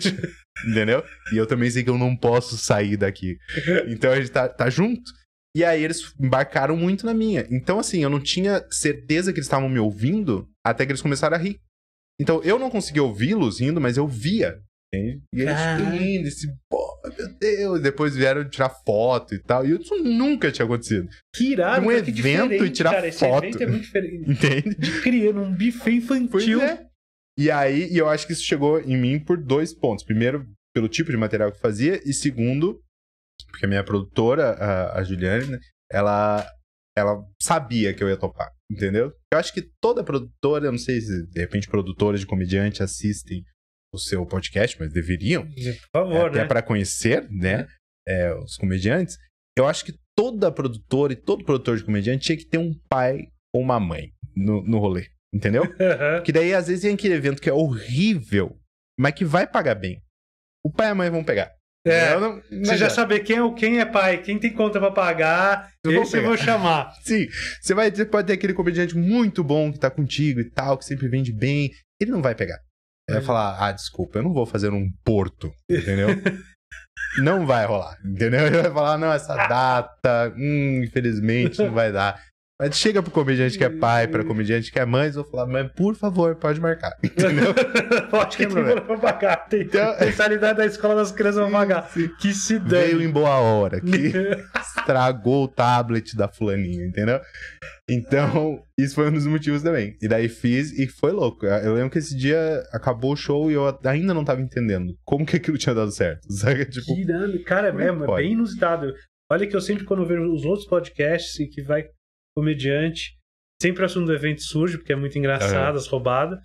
Entendeu? E eu também sei que eu não posso sair daqui. Então a gente tá, tá junto. E aí eles embarcaram muito na minha. Então, assim, eu não tinha certeza que eles estavam me ouvindo até que eles começaram a rir. Então, eu não conseguia ouvi-los rindo, mas eu via. E eles tipo, rindo, esse, pô, meu Deus. Depois vieram tirar foto e tal. E isso nunca tinha acontecido. Que irado, Um evento e tirar cara, foto. Esse evento é muito diferente. Entende? De criança, um buffet infantil. É. E aí, eu acho que isso chegou em mim por dois pontos. Primeiro, pelo tipo de material que fazia. E segundo, porque a minha produtora, a, a Juliane, né, ela, ela sabia que eu ia topar, entendeu? Eu acho que toda produtora, eu não sei se de repente produtoras de comediante assistem o seu podcast, mas deveriam. Por favor, é, Até né? para conhecer, né? Uhum. É, os comediantes. Eu acho que toda produtora e todo produtor de comediante tinha que ter um pai ou uma mãe no, no rolê, entendeu? que daí às vezes tem aquele evento que é horrível, mas que vai pagar bem. O pai e a mãe vão pegar. É, não, você já sabe quem é, quem é pai, quem tem conta para pagar, eu esse vou eu vou chamar. Sim, você vai você pode ter aquele comediante muito bom que tá contigo e tal, que sempre vende bem, ele não vai pegar. Ele é. vai falar, ah, desculpa, eu não vou fazer um porto, entendeu? não vai rolar, entendeu? Ele vai falar, não, essa data, hum, infelizmente não vai dar. Mas chega pro comediante que é pai, pra uhum. comediante que é mãe, eu vou falar, mãe, por favor, pode marcar. Entendeu? pode que tem problema. pagar. Tem então, mentalidade da escola das crianças pra pagar. Sim. Que se dane. Veio em boa hora, que estragou o tablet da fulaninha, entendeu? Então, isso foi um dos motivos também. E daí fiz e foi louco. Eu lembro que esse dia acabou o show e eu ainda não tava entendendo como que aquilo tinha dado certo. Sabe? Tipo, Cara, é mesmo, é bem inusitado. Olha que eu sempre, quando eu vejo os outros podcasts e que vai comediante. Sempre o assunto do evento surge, porque é muito engraçado, uhum. as roubadas.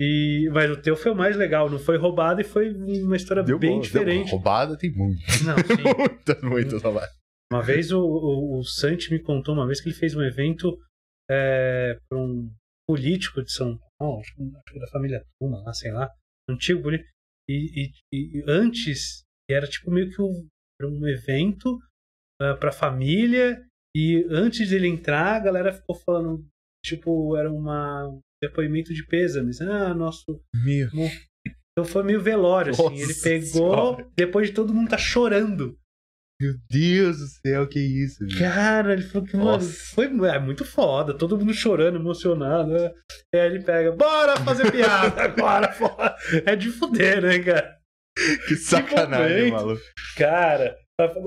E, mas o teu foi o mais legal, não foi roubado e foi uma história deu bem boa, diferente. roubada tem muito. Não, muitas, muitas hum. roubadas. Uma vez o, o, o, Santi me contou uma vez que ele fez um evento é, para um político de São Paulo, acho que é da família Tuma, lá, sei lá, antigo político. E, e, e, antes era tipo meio que um, um evento uh, é, para família e antes dele entrar, a galera ficou falando, tipo, era uma, um depoimento de pêsames. Ah, nosso. Meu. Então foi meio velório, assim. Nossa ele pegou, senhora. depois de todo mundo tá chorando. Meu Deus do céu, que isso, meu. Cara, ele falou que, mano, foi é, muito foda, todo mundo chorando, emocionado. Né? E aí ele pega, bora fazer piada agora, É de fuder, né, cara? Que sacanagem, maluco. Cara,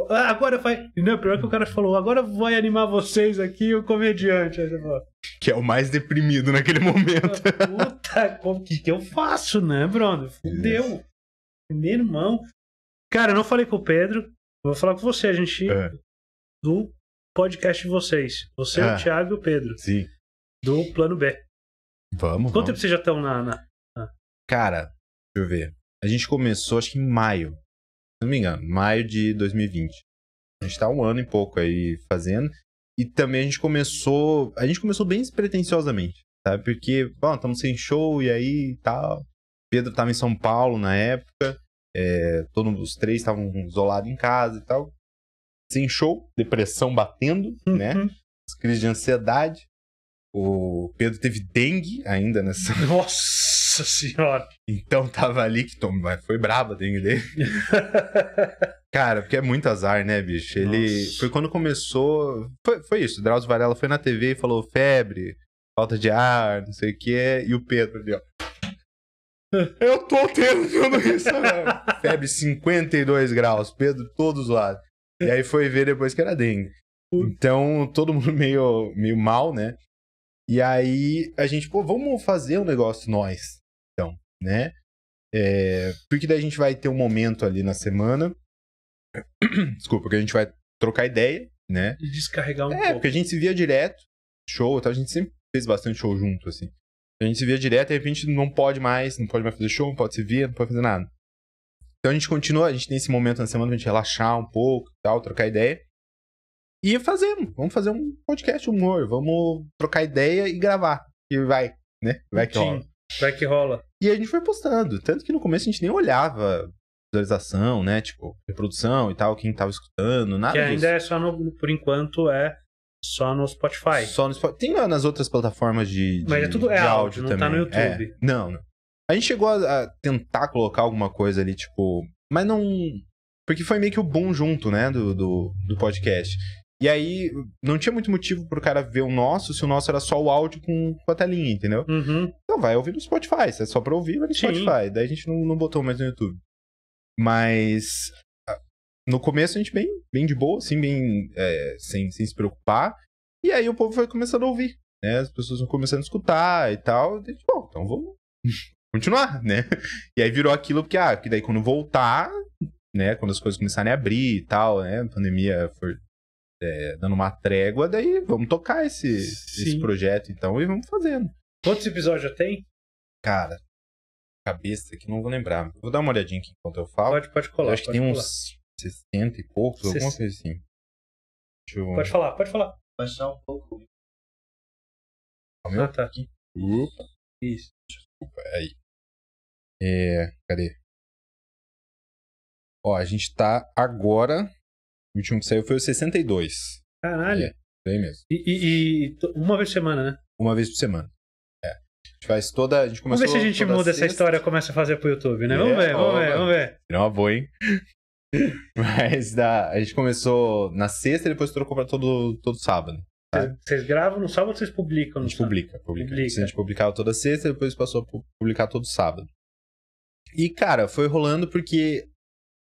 ah, agora vai. Não, pior que o cara falou, agora vai animar vocês aqui o comediante. Que é o mais deprimido naquele momento. Puta, o que, que eu faço, né, brother? Fudeu. Meu irmão. Cara, eu não falei com o Pedro. Vou falar com você, a gente. É. Do podcast de vocês. Você, o ah. Thiago e o Pedro. Sim. Do plano B. Vamos. Quanto vamos. tempo vocês já estão na, na, na. Cara, deixa eu ver. A gente começou acho que em maio não me engano, maio de 2020. A gente está um ano e pouco aí fazendo. E também a gente começou. A gente começou bem despretensiosamente, sabe? Porque, bom, estamos sem show e aí tal. Pedro estava em São Paulo na época. É, eh, todos os três estavam isolados em casa e tal. Sem show, depressão batendo, né? uhum. né? As crises de ansiedade. O Pedro teve dengue ainda nessa. Nossa! Nossa senhora. Então tava ali que tomou, foi braba a dengue dele. Cara, porque é muito azar, né, bicho? Ele. Nossa. Foi quando começou. Foi, foi isso. Drauzio Varela foi na TV e falou febre, falta de ar, não sei o quê. E o Pedro ali, ó. Eu tô tendo tudo isso, não. Febre 52 graus, Pedro todos lados. E aí foi ver depois que era dengue. Então, todo mundo meio, meio mal, né? E aí a gente, pô, vamos fazer um negócio nós né? É, porque daí a gente vai ter um momento ali na semana. Desculpa, que a gente vai trocar ideia, né? E descarregar um é, pouco. É, porque a gente se via direto, show, tá? a gente sempre fez bastante show junto, assim. A gente se via direto, e de repente não pode mais, não pode mais fazer show, não pode se ver, não pode fazer nada. Então a gente continua, a gente tem esse momento na semana pra gente relaxar um pouco tal, trocar ideia. E fazemos, vamos fazer um podcast humor, vamos trocar ideia e gravar. E vai, né? Vai que rola. Vai que rola. E a gente foi postando. Tanto que no começo a gente nem olhava visualização, né? Tipo, reprodução e tal, quem tava escutando, nada que ainda disso. é só no, por enquanto, é só no Spotify. Só no Spotify. Tem nas outras plataformas de, de Mas é tudo é áudio, áudio, não também. tá no é, YouTube. É. Não, não. A gente chegou a, a, tentar colocar alguma coisa ali, tipo... Mas não... Porque foi meio que o boom junto, né, do, do, do podcast. E aí, não tinha muito motivo pro cara ver o nosso se o nosso era só o áudio com, com a telinha, entendeu? Uhum. Então vai ouvir no Spotify, se é só pra ouvir, vai no Sim. Spotify. Daí a gente não, não botou mais no YouTube. Mas no começo a gente bem, bem de boa, assim, bem é, sem, sem se preocupar. E aí o povo foi começando a ouvir, né? As pessoas vão começando a escutar e tal. E, bom, então vamos continuar, né? E aí virou aquilo porque, ah, que daí quando voltar, né? Quando as coisas começarem a abrir e tal, né? A pandemia foi é, dando uma trégua, daí vamos tocar esse, esse projeto então e vamos fazendo. Quantos episódios já tem? Cara, cabeça que não vou lembrar. Vou dar uma olhadinha aqui enquanto eu falo. Pode, pode colar. Eu acho que tem colar. uns 60 e poucos, Sess... alguma coisa assim. Eu... Pode falar, pode falar. Baixar um pouco. Ah, tá. Aqui. Opa. Isso. Desculpa, aí. É, cadê? Ó, a gente tá agora o último que saiu foi o 62. Caralho. É, bem mesmo. E, e, e uma vez por semana, né? Uma vez por semana. É. A gente faz toda. A gente vamos ver se a gente muda sexta. essa história e começa a fazer pro YouTube, né? É, vamos ver, vamos ver, vamos ver. Não é uma boa, hein? Mas da, a gente começou na sexta e depois trocou pra todo, todo sábado. Tá? Vocês gravam no sábado ou vocês publicam? No a gente sábado? publica, publica. publica. A gente publicava toda sexta e depois passou a publicar todo sábado. E, cara, foi rolando porque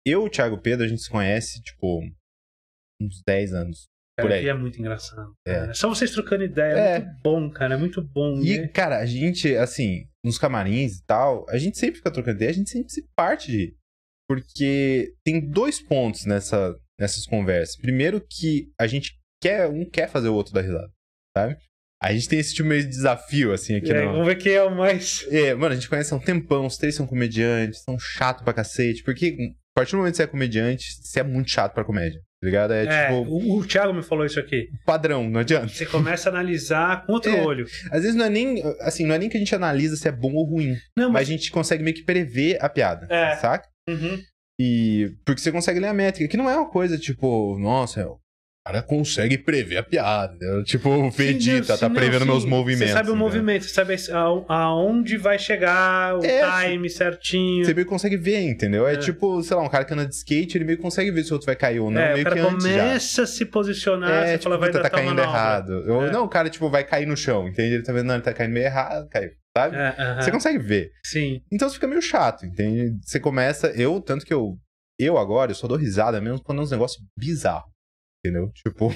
eu e o Thiago Pedro, a gente se conhece, tipo, uns 10 anos. É, por aí. é muito engraçado. É. é. Só vocês trocando ideia. É, é. Muito bom, cara. É muito bom. E, né? cara, a gente, assim, nos camarins e tal, a gente sempre fica trocando ideia, a gente sempre se parte de. Porque tem dois pontos nessa, nessas conversas. Primeiro, que a gente quer, um quer fazer o outro dar risada, sabe? A gente tem esse tipo meio de desafio, assim, aqui é, no... Vamos ver quem é o mais. É, mano, a gente conhece há um tempão, os três são comediantes, são chato pra cacete, porque hum, a partir do momento que você é comediante, você é muito chato pra comédia. Tá ligado? É, é tipo. O, o Thiago me falou isso aqui. Padrão, não adianta. Você começa a analisar com outro é, olho. Às vezes não é nem. Assim, não é nem que a gente analisa se é bom ou ruim. Não, mas... mas a gente consegue meio que prever a piada. É. Saca? Uhum. E. Porque você consegue ler a métrica, que não é uma coisa tipo, nossa, é cara consegue prever a piada. Né? Tipo, o Vegeta tá sim, tá prevendo sim. meus movimentos. Você sabe o né? movimento, você sabe aonde vai chegar o é, time certinho. Você meio consegue ver, entendeu? É. é. tipo, sei lá, um cara que anda de skate, ele meio consegue ver se o outro vai cair ou não. É, meio o cara que começa a se posicionar, é, você tipo, fala, vai dar tá caindo errado. É. Não, o cara, tipo, vai cair no chão, entende? Ele tá vendo, não, ele tá caindo meio errado, caiu. Sabe? Uh é, -huh. Você consegue ver. Sim. Então você fica meio chato, entende? Você começa. Eu, tanto que eu. Eu agora, eu só dou risada mesmo quando é uns negócios bizarros entendeu? Tipo,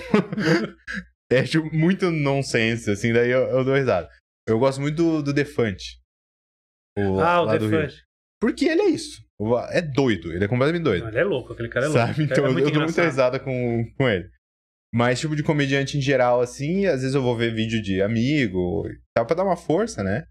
é tipo, muito nonsense, assim, daí eu, eu dou risada. Eu gosto muito do, do Defante. O, ah, o Defante. Porque ele é isso. É doido, ele é completamente doido. Não, ele é louco, aquele cara é louco. Sabe? Então é eu, eu dou muita risada com, com ele. Mas, tipo, de comediante em geral, assim, às vezes eu vou ver vídeo de amigo e pra dar uma força, né?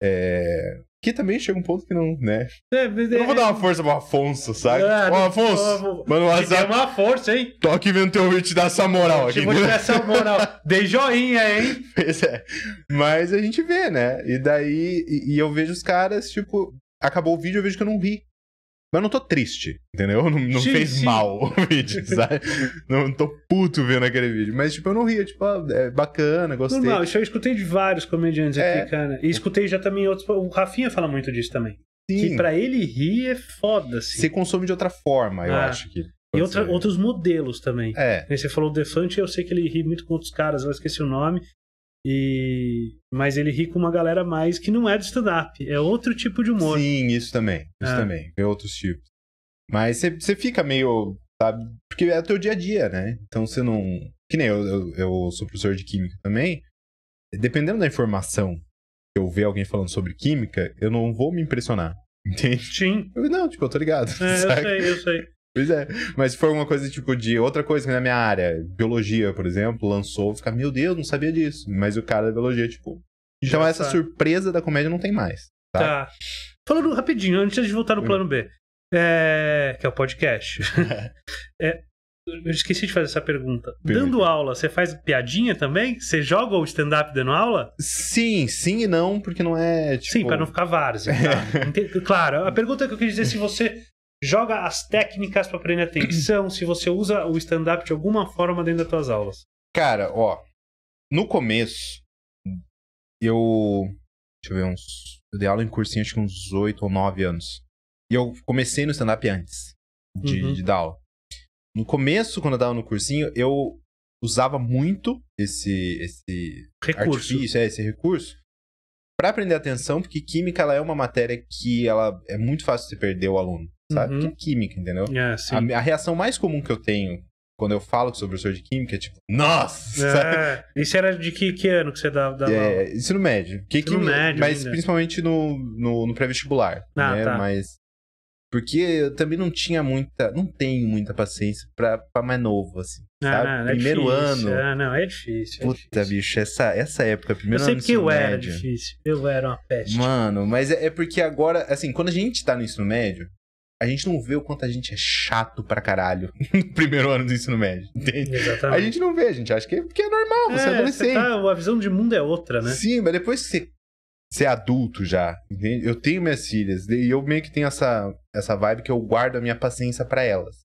É... Que também chega um ponto que não, né? É, é, eu não vou é, dar uma é. força pro Afonso, sabe? Ô, oh, Afonso, não, manda um WhatsApp. uma força, hein? Tô aqui inventou o te né? dar essa moral aqui. Eu vou te dar essa moral. Dei joinha, hein? Pois é. Mas a gente vê, né? E daí, e, e eu vejo os caras, tipo, acabou o vídeo, eu vejo que eu não ri. Mas eu não tô triste, entendeu? Não, não sim, fez sim. mal o vídeo, sabe? não tô puto vendo aquele vídeo. Mas, tipo, eu não ria, tipo, ah, é bacana, gostei. Normal, isso eu escutei de vários comediantes é... aqui, cara. E escutei já também outros. O Rafinha fala muito disso também. Sim. Que pra ele rir é foda, assim. Você consome de outra forma, eu ah. acho que. E outra, outros modelos também. É. Você falou o Defante, eu sei que ele ri muito com outros caras, eu esqueci o nome. E mas ele ri com uma galera mais que não é de stand-up, é outro tipo de humor. Sim, isso também, isso é. também, é outros tipos. Mas você fica meio, sabe, porque é o teu dia a dia, né? Então você não, que nem eu, eu, eu sou professor de química também. Dependendo da informação que eu ver alguém falando sobre química, eu não vou me impressionar. Entende? Sim. Eu, não, tipo, eu tô ligado. É, eu sei, eu sei. Pois é. Mas foi uma coisa tipo de outra coisa que na minha área, biologia, por exemplo, lançou, fica, meu Deus, não sabia disso. Mas o cara da biologia, tipo. Então essa tá. surpresa da comédia não tem mais. Tá. tá. Falando rapidinho, antes de voltar no plano B, é... que é o podcast. é... Eu esqueci de fazer essa pergunta. Pergunta. Dando aula, você faz piadinha também? Você joga o stand-up dando aula? Sim, sim e não, porque não é Sim, para tipo não ficar várzea. Tá? Claro, a pergunta que eu quis dizer é se você joga as técnicas para prender atenção, se você usa o stand-up de alguma forma dentro das tuas aulas? Cara, ó, no começo, eu. Deixa eu ver, uns. Eu dei aula em cursinho, acho que uns 8 ou 9 anos. E eu comecei no stand-up antes de, uhum. de dar aula. No começo, quando eu dava no cursinho, eu usava muito esse, esse recurso. artifício, é, esse recurso, para prender atenção, porque química ela é uma matéria que ela é muito fácil de perder o aluno sabe? Uhum. Que é química, entendeu? É, a, a, reação mais comum que eu tenho quando eu falo que o professor de química é tipo, nossa! É, isso era de que, que ano que você dava, dava é, Ensino médio. Que ensino médio mas ainda. principalmente no, no, no pré-vestibular. Ah, né? tá. Mas porque eu também não tinha muita. Não tenho muita paciência pra, pra mais novo, assim. Ah, sabe? Não, é primeiro difícil, ano. Ah, não, é difícil. É Puta, difícil. bicho, essa, essa época, primeiro ano. Eu sei que eu médio, era difícil. Eu era uma peste. Mano, mas é, é, porque agora, assim, quando a gente tá no ensino médio, a gente não vê o quanto a gente é chato pra caralho no primeiro ano do ensino médio, entende? Exatamente. A gente não vê, a gente acha que é, é normal, é, você é adolescente. Você tá, a visão de mundo é outra, né? Sim, mas depois que você, você é adulto já, entende? Eu tenho minhas filhas e eu meio que tenho essa, essa vibe que eu guardo a minha paciência para elas.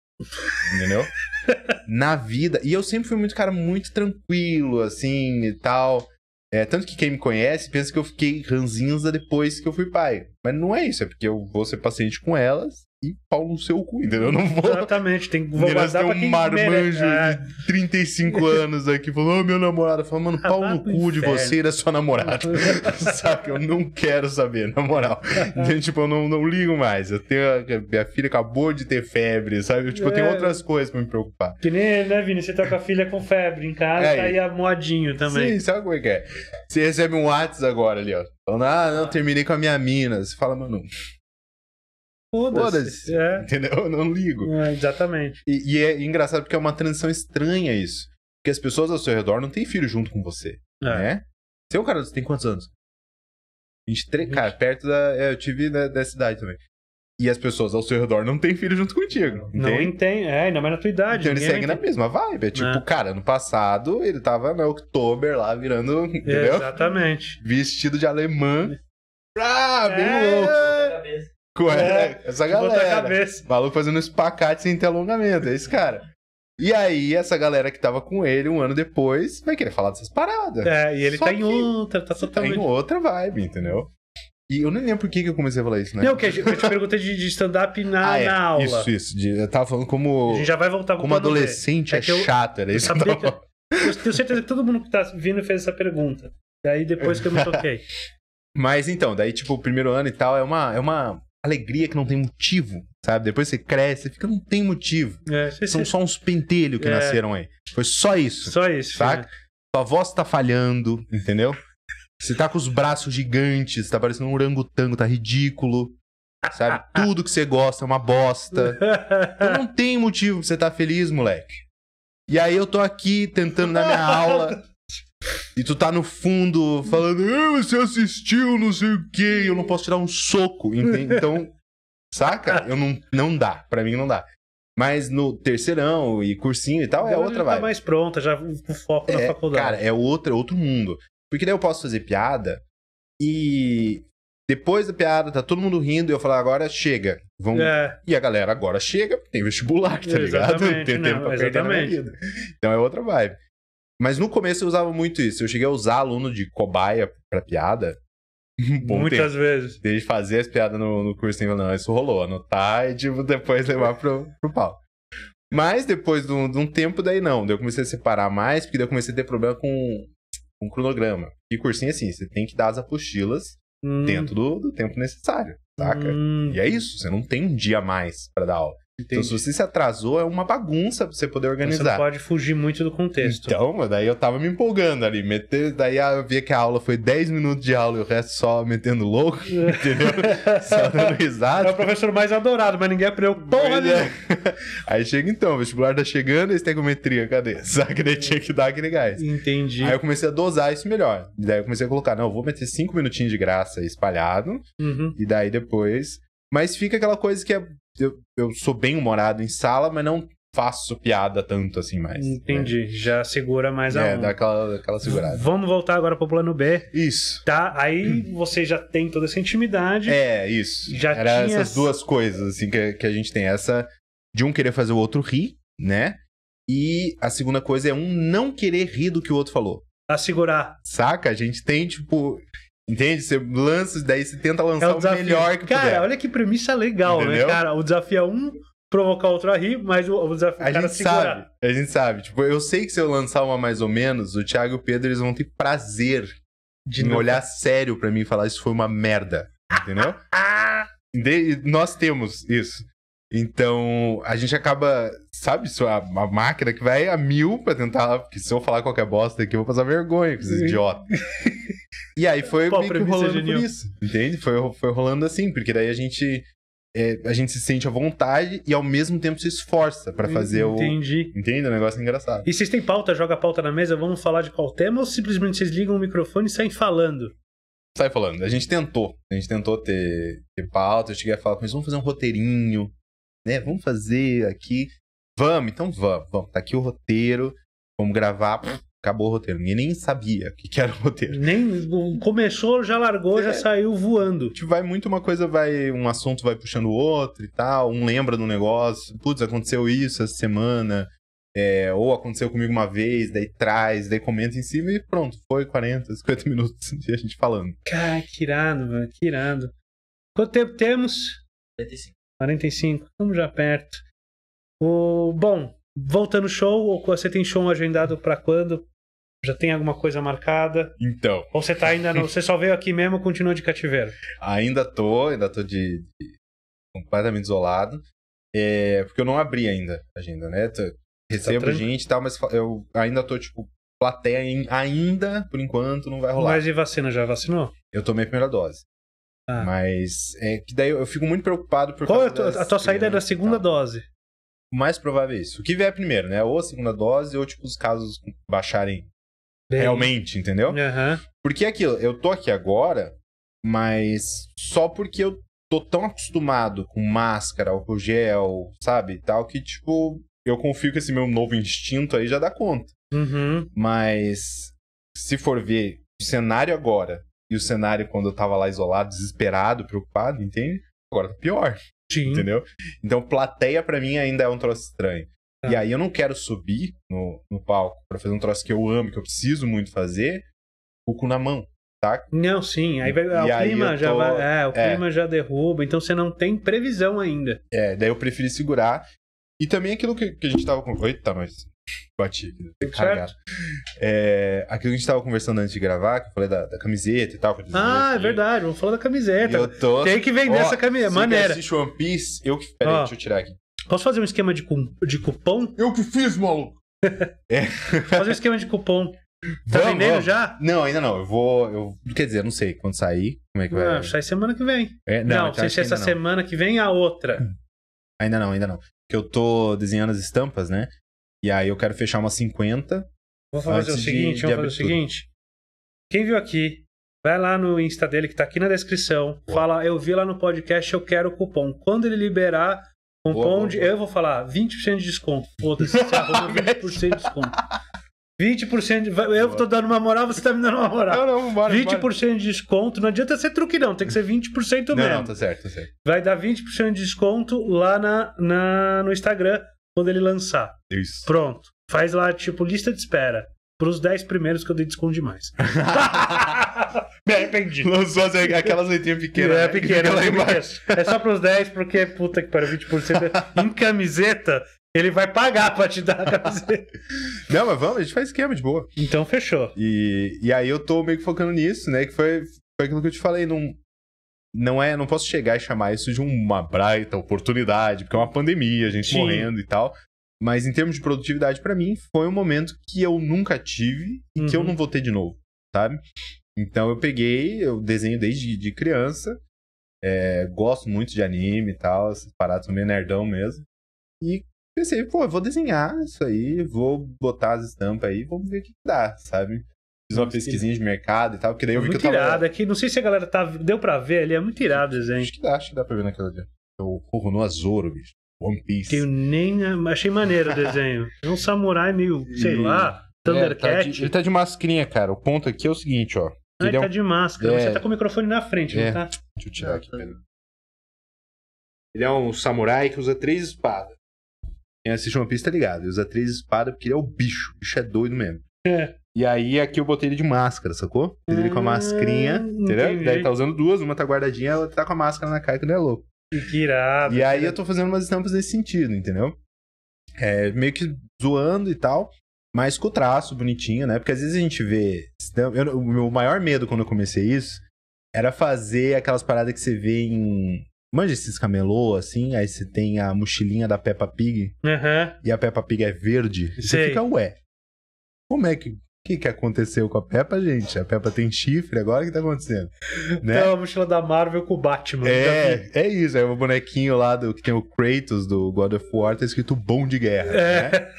Entendeu? Na vida. E eu sempre fui muito, cara, muito tranquilo, assim e tal. É, tanto que quem me conhece pensa que eu fiquei ranzinza depois que eu fui pai. Mas não é isso, é porque eu vou ser paciente com elas e pau no seu cu, entendeu? Eu não vou. Exatamente, tem que guardar tem um marmanjo de 35 é. anos aqui falando, oh, meu namorado, falando, mano, ah, pau no cu de você e da sua namorada. Saca? Eu não quero saber, na moral. Então, tipo, eu não, não ligo mais. Eu tenho. Minha filha acabou de ter febre, sabe? tipo, é. eu tenho é. outras coisas pra me preocupar. Que nem, né, Vini? Você tá com a filha com febre em casa é. e tá a moadinho também. Sim, sabe como é que é? Você recebe um WhatsApp agora ali, ó. Falando, ah, não, terminei com a minha mina. Você fala, mano, Foda-se. Foda é. Entendeu? Eu não ligo. É, exatamente. E, e, é engraçado porque é uma transição estranha isso. Porque as pessoas ao seu redor não têm filho junto com você. É. Né? Seu é cara, você tem quantos anos? 23. Cara, perto da. É, eu tive da, cidade também. E as pessoas ao seu redor não têm filho junto contigo. Entende? Não entende, é, ainda mais na tua idade. Então ele segue entende. na mesma vibe. É tipo, é. cara, ano passado ele tava no né, Oktober lá virando. Entendeu? Exatamente. Vestido de alemã. É. Ah, bem é. louco. É, essa galera. Cabeça. Maluco fazendo espacate sem ter alongamento. É esse cara. E aí, essa galera que tava com ele um ano depois vai é querer é? falar dessas paradas. É, e ele Só tá em outra, tá totalmente. Tá em outra vibe, entendeu? E eu nem lembro por que, que eu comecei a falar isso, né? Não, que eu te perguntei de, de stand-up na, ah, é. na aula. Isso, isso. De, eu tava falando como. A gente já vai voltar Como adolescente é, é chato, era isso eu, que eu, eu tenho certeza que todo mundo que tá vindo fez essa pergunta. Daí depois que eu me toquei. Mas então, daí, tipo, o primeiro ano e tal é uma, é uma alegria que não tem motivo, sabe? Depois você cresce, fica, não tem motivo. É, São só uns pentelhos que é. nasceram aí. Foi só isso. Só isso. tá É. Né? Sua voz tá falhando, entendeu? Você tá com os braços gigantes, tá parecendo um orangotango, tá ridículo. Sabe? Tudo que você gosta é uma bosta. Então não tem motivo pra você estar tá feliz, moleque. E aí eu tô aqui tentando dar minha aula E tu tá no fundo falando, eh, você assistiu, não sei o quê, eu não posso tirar um soco, entende? Então, saca? Eu não, não dá, pra mim não dá. Mas no terceirão e cursinho e tal, é então outra já tá vibe. Tá mais pronta, já com foco é, na faculdade. Cara, é outro, é outro mundo. Porque daí eu posso fazer piada e depois da piada tá todo mundo rindo e eu falar agora chega. Vamos... É. E a galera agora chega, porque tem vestibular, tá exatamente, ligado? tem tempo não, pra exatamente. perder na vida. Então é outra vibe. Mas no começo eu usava muito isso. Eu cheguei a usar aluno de cobaia pra piada. Bom Muitas tempo. vezes. De fazer as piadas no, no curso, assim, falando, não, isso rolou, anotar e tipo, depois levar pro, pro pau. Mas depois de um, de um, tempo, daí não. Daí eu comecei a separar mais, porque daí eu comecei a ter problema com, o cronograma. E cursinho assim, você tem que dar as apostilas hum. dentro do, do, tempo necessário, saca? Hum. E é isso, você não tem um dia a mais para dar aula. Entendi. Então, se você se atrasou, é uma bagunça pra você poder organizar. Você não pode fugir muito do contexto. Então, daí eu tava me empolgando ali. Meter, daí eu via que a aula foi 10 minutos de aula e o resto só metendo louco, entendeu? só dando risada. É o professor mais adorado, mas ninguém aprendeu porra é. nenhuma. Aí chega então, o vestibular tá chegando, eles têm cadê? Sabe que tinha que dar aquele gás. Entendi. Aí eu comecei a dosar isso melhor. daí eu comecei a colocar, não, eu vou meter 5 minutinhos de graça espalhado. Uhum. E daí depois mas fica aquela coisa que é eu, eu sou bem humorado em sala, mas não faço piada tanto assim mais. Né? Entendi. Né? Já segura mais é, a É, dá aquela, aquela segurada. Vamos voltar agora pro plano B. Isso. Tá? Aí você já tem toda essa intimidade. É, isso. Já Era tinha... essas duas coisas, assim, que, que a gente tem. Essa de um querer fazer o outro rir, né? E a segunda coisa é um não querer rir do que o outro falou. A segurar. Saca? A gente tem, tipo. Entende? Você lança, daí você tenta lançar é o, melhor que cara, puder. olha que premissa legal, né, Entendeu? né, cara? O desafio é um provocar o outro a rir, mas o, o desafio é a cara gente segurar. sabe, A gente sabe. Tipo, eu sei que se eu lançar uma mais ou menos, o Thiago e o Pedro eles vão ter prazer de olhar sério para mim e falar isso foi uma merda. Entendeu? Ah! De, nós temos isso. Então, a gente acaba, sabe, a, a máquina que vai a mil pra tentar. Porque se eu falar qualquer bosta aqui, eu vou passar vergonha com esses idiotas. e aí foi Pô, meio que rolando por isso, entende? Foi, foi rolando assim, porque daí a gente. É, a gente se sente à vontade e ao mesmo tempo se esforça para fazer Entendi. o. Entendi. Entende? O negócio é engraçado. E vocês têm pauta, joga pauta na mesa, vamos falar de qual tema ou simplesmente vocês ligam o microfone e saem falando? Sai falando. A gente tentou. A gente tentou ter, ter pauta, eu cheguei a falar com eles, vamos fazer um roteirinho né? Vamos fazer aqui. Vamos, então vamos, vamos. Tá aqui o roteiro, vamos gravar. Acabou o roteiro. Ninguém nem sabia o que era o roteiro. Nem começou, já largou, é. já saiu voando. Tipo, vai muito uma coisa, vai. Um assunto vai puxando o outro e tal. Um lembra do negócio. Putz, aconteceu isso essa semana. É, ou aconteceu comigo uma vez, daí traz, daí comenta em cima e pronto, foi 40, 50 minutos de a gente falando. Cara, que irado, mano, que irado. Quanto tempo temos? 45. 45, estamos já perto. O, bom, voltando show, você tem show agendado para quando? Já tem alguma coisa marcada? Então. Ou você tá ainda não? Você só veio aqui mesmo continua de cativeiro? Ainda tô, ainda tô de, de completamente isolado. É, porque eu não abri ainda a agenda, né? Tô, recebo tá gente e tal, mas eu ainda tô, tipo, plateia ainda, por enquanto, não vai rolar. Mas e vacina? Já vacinou? Eu tomei a primeira dose. Ah. Mas é que daí eu fico muito preocupado por. Qual é a tua, a tua saída da segunda dose? O mais provável é isso. O que vier primeiro, né? Ou a segunda dose, ou tipo os casos baixarem Bem... realmente, entendeu? Uhum. Porque é aquilo, eu tô aqui agora, mas só porque eu tô tão acostumado com máscara, álcool gel, sabe, tal, que tipo, eu confio que esse meu novo instinto aí já dá conta. Uhum. Mas se for ver o cenário agora, e o cenário quando eu tava lá isolado, desesperado, preocupado, entende? Agora tá pior. Sim. Entendeu? Então, plateia para mim ainda é um troço estranho. Ah. E aí eu não quero subir no, no palco para fazer um troço que eu amo, que eu preciso muito fazer, o cu na mão. Tá? Não, sim, aí vai, ah, o aí clima, tô... já vai, é, o é. clima já derruba, então você não tem previsão ainda. É, daí eu preferi segurar. E também aquilo que, que a gente tava com. Eita, mas Bati aqui. Cagado. É, aquilo que a gente tava conversando antes de gravar, que eu falei da, da camiseta e tal. Ah, é verdade, vamos falar da camiseta. Eu tô... Tem que vender essa camiseta, se maneira. Se One Piece, eu que. Peraí, deixa eu tirar aqui. Posso fazer um esquema de, cu... de cupom? Eu que fiz, maluco! é. fazer um esquema de cupom. Tá vamos, vendendo vamos. já? Não, ainda não. Eu vou. Eu, quer dizer, eu não sei quando sair. Como é que vai? Não, sai semana que vem. É, não, não sei essa não. semana que vem a outra. Hum. Ainda não, ainda não. Que eu tô desenhando as estampas, né? E aí eu quero fechar uma 50. Vou fazer o seguinte, de, vamos fazer o seguinte. Quem viu aqui, vai lá no Insta dele que tá aqui na descrição, boa. fala, eu vi lá no podcast, eu quero o cupom. Quando ele liberar cupom boa, boa, de, eu vou falar 20% de desconto. Foda-se, você 20% de desconto. 20% de... Eu tô dando uma moral, você tá me dando uma moral. Não, não, bora, 20% bora. de desconto. Não adianta ser truque, não. Tem que ser 20% mesmo. Não, não, tá certo, tá certo. Vai dar 20% de desconto lá na, na, no Instagram quando ele lançar. Isso. Pronto. Faz lá, tipo, lista de espera. Pros 10 primeiros que eu dei desconto demais. Me arrependi. Lançou as, aquelas letrinhas pequenas. É, né? pequena, lá é embaixo. É só pros 10, porque, puta que pariu, 20% é- em camiseta, ele vai pagar pra te dar a camiseta. Não, mas vamos, a gente faz esquema de boa. Então, fechou. E, e aí eu tô meio que focando nisso, né? Que foi, foi aquilo que eu te falei. Não, não é, não posso chegar e chamar isso de uma braita oportunidade, porque é uma pandemia, a gente Sim. morrendo e tal. Mas em termos de produtividade, para mim, foi um momento que eu nunca tive e uhum. que eu uhum. não vou ter de novo, sabe? Então eu peguei, eu desenho desde de criança, é, gosto muito de anime e tal, essas paradas, sou meio nerdão mesmo. E pensei, pô, eu vou desenhar isso aí, vou botar as estampas aí, vamos ver o que dá, sabe? Fiz uma pesquisinha de mercado e tal, porque daí eu vi muito que eu tava. irado aqui. É não sei se a galera tá. Deu pra ver ali, é muito irado o desenho. Acho que dá, acho que dá pra ver naquela ali. É o Porro no Azoro, bicho. One Piece. nem achei maneiro o desenho. É um samurai meio, sei lá, Thundercat. É, tá ele tá de mascrinha, cara. O ponto aqui é o seguinte, ó. Ah, ele, é tá é um... de máscara. É... Você tá com o microfone na frente, não tá? Deixa eu tirar aqui, tá, tá. Ele é um samurai que usa três espadas. Quem assiste One Piece tá ligado. Ele usa três espadas porque ele é o bicho. O bicho é doido mesmo. É. E aí aqui eu botei ele de máscara, sacou? Fiz ele com a mascrinha, ah, entendeu? Entendi. Daí tá usando duas, uma tá guardadinha, ela tá com a máscara na cara que não é louco. Que irado. E aí cara. eu tô fazendo umas estampas nesse sentido, entendeu? É, meio que zoando e tal, mas com o traço bonitinho, né? Porque às vezes a gente vê. Então, eu, o meu maior medo quando eu comecei isso era fazer aquelas paradas que você vê em. Manja esses camelô, assim, aí você tem a mochilinha da Peppa Pig. Uhum. E a Peppa Pig é verde. Sei. Você fica, ué. Como é que o que, que aconteceu com a Peppa, gente? A Peppa tem chifre agora? O que tá acontecendo? Né? É uma mochila da Marvel com o Batman. É, é isso. É o bonequinho lá do, que tem o Kratos do God of War, tá escrito Bom de Guerra. É. Né?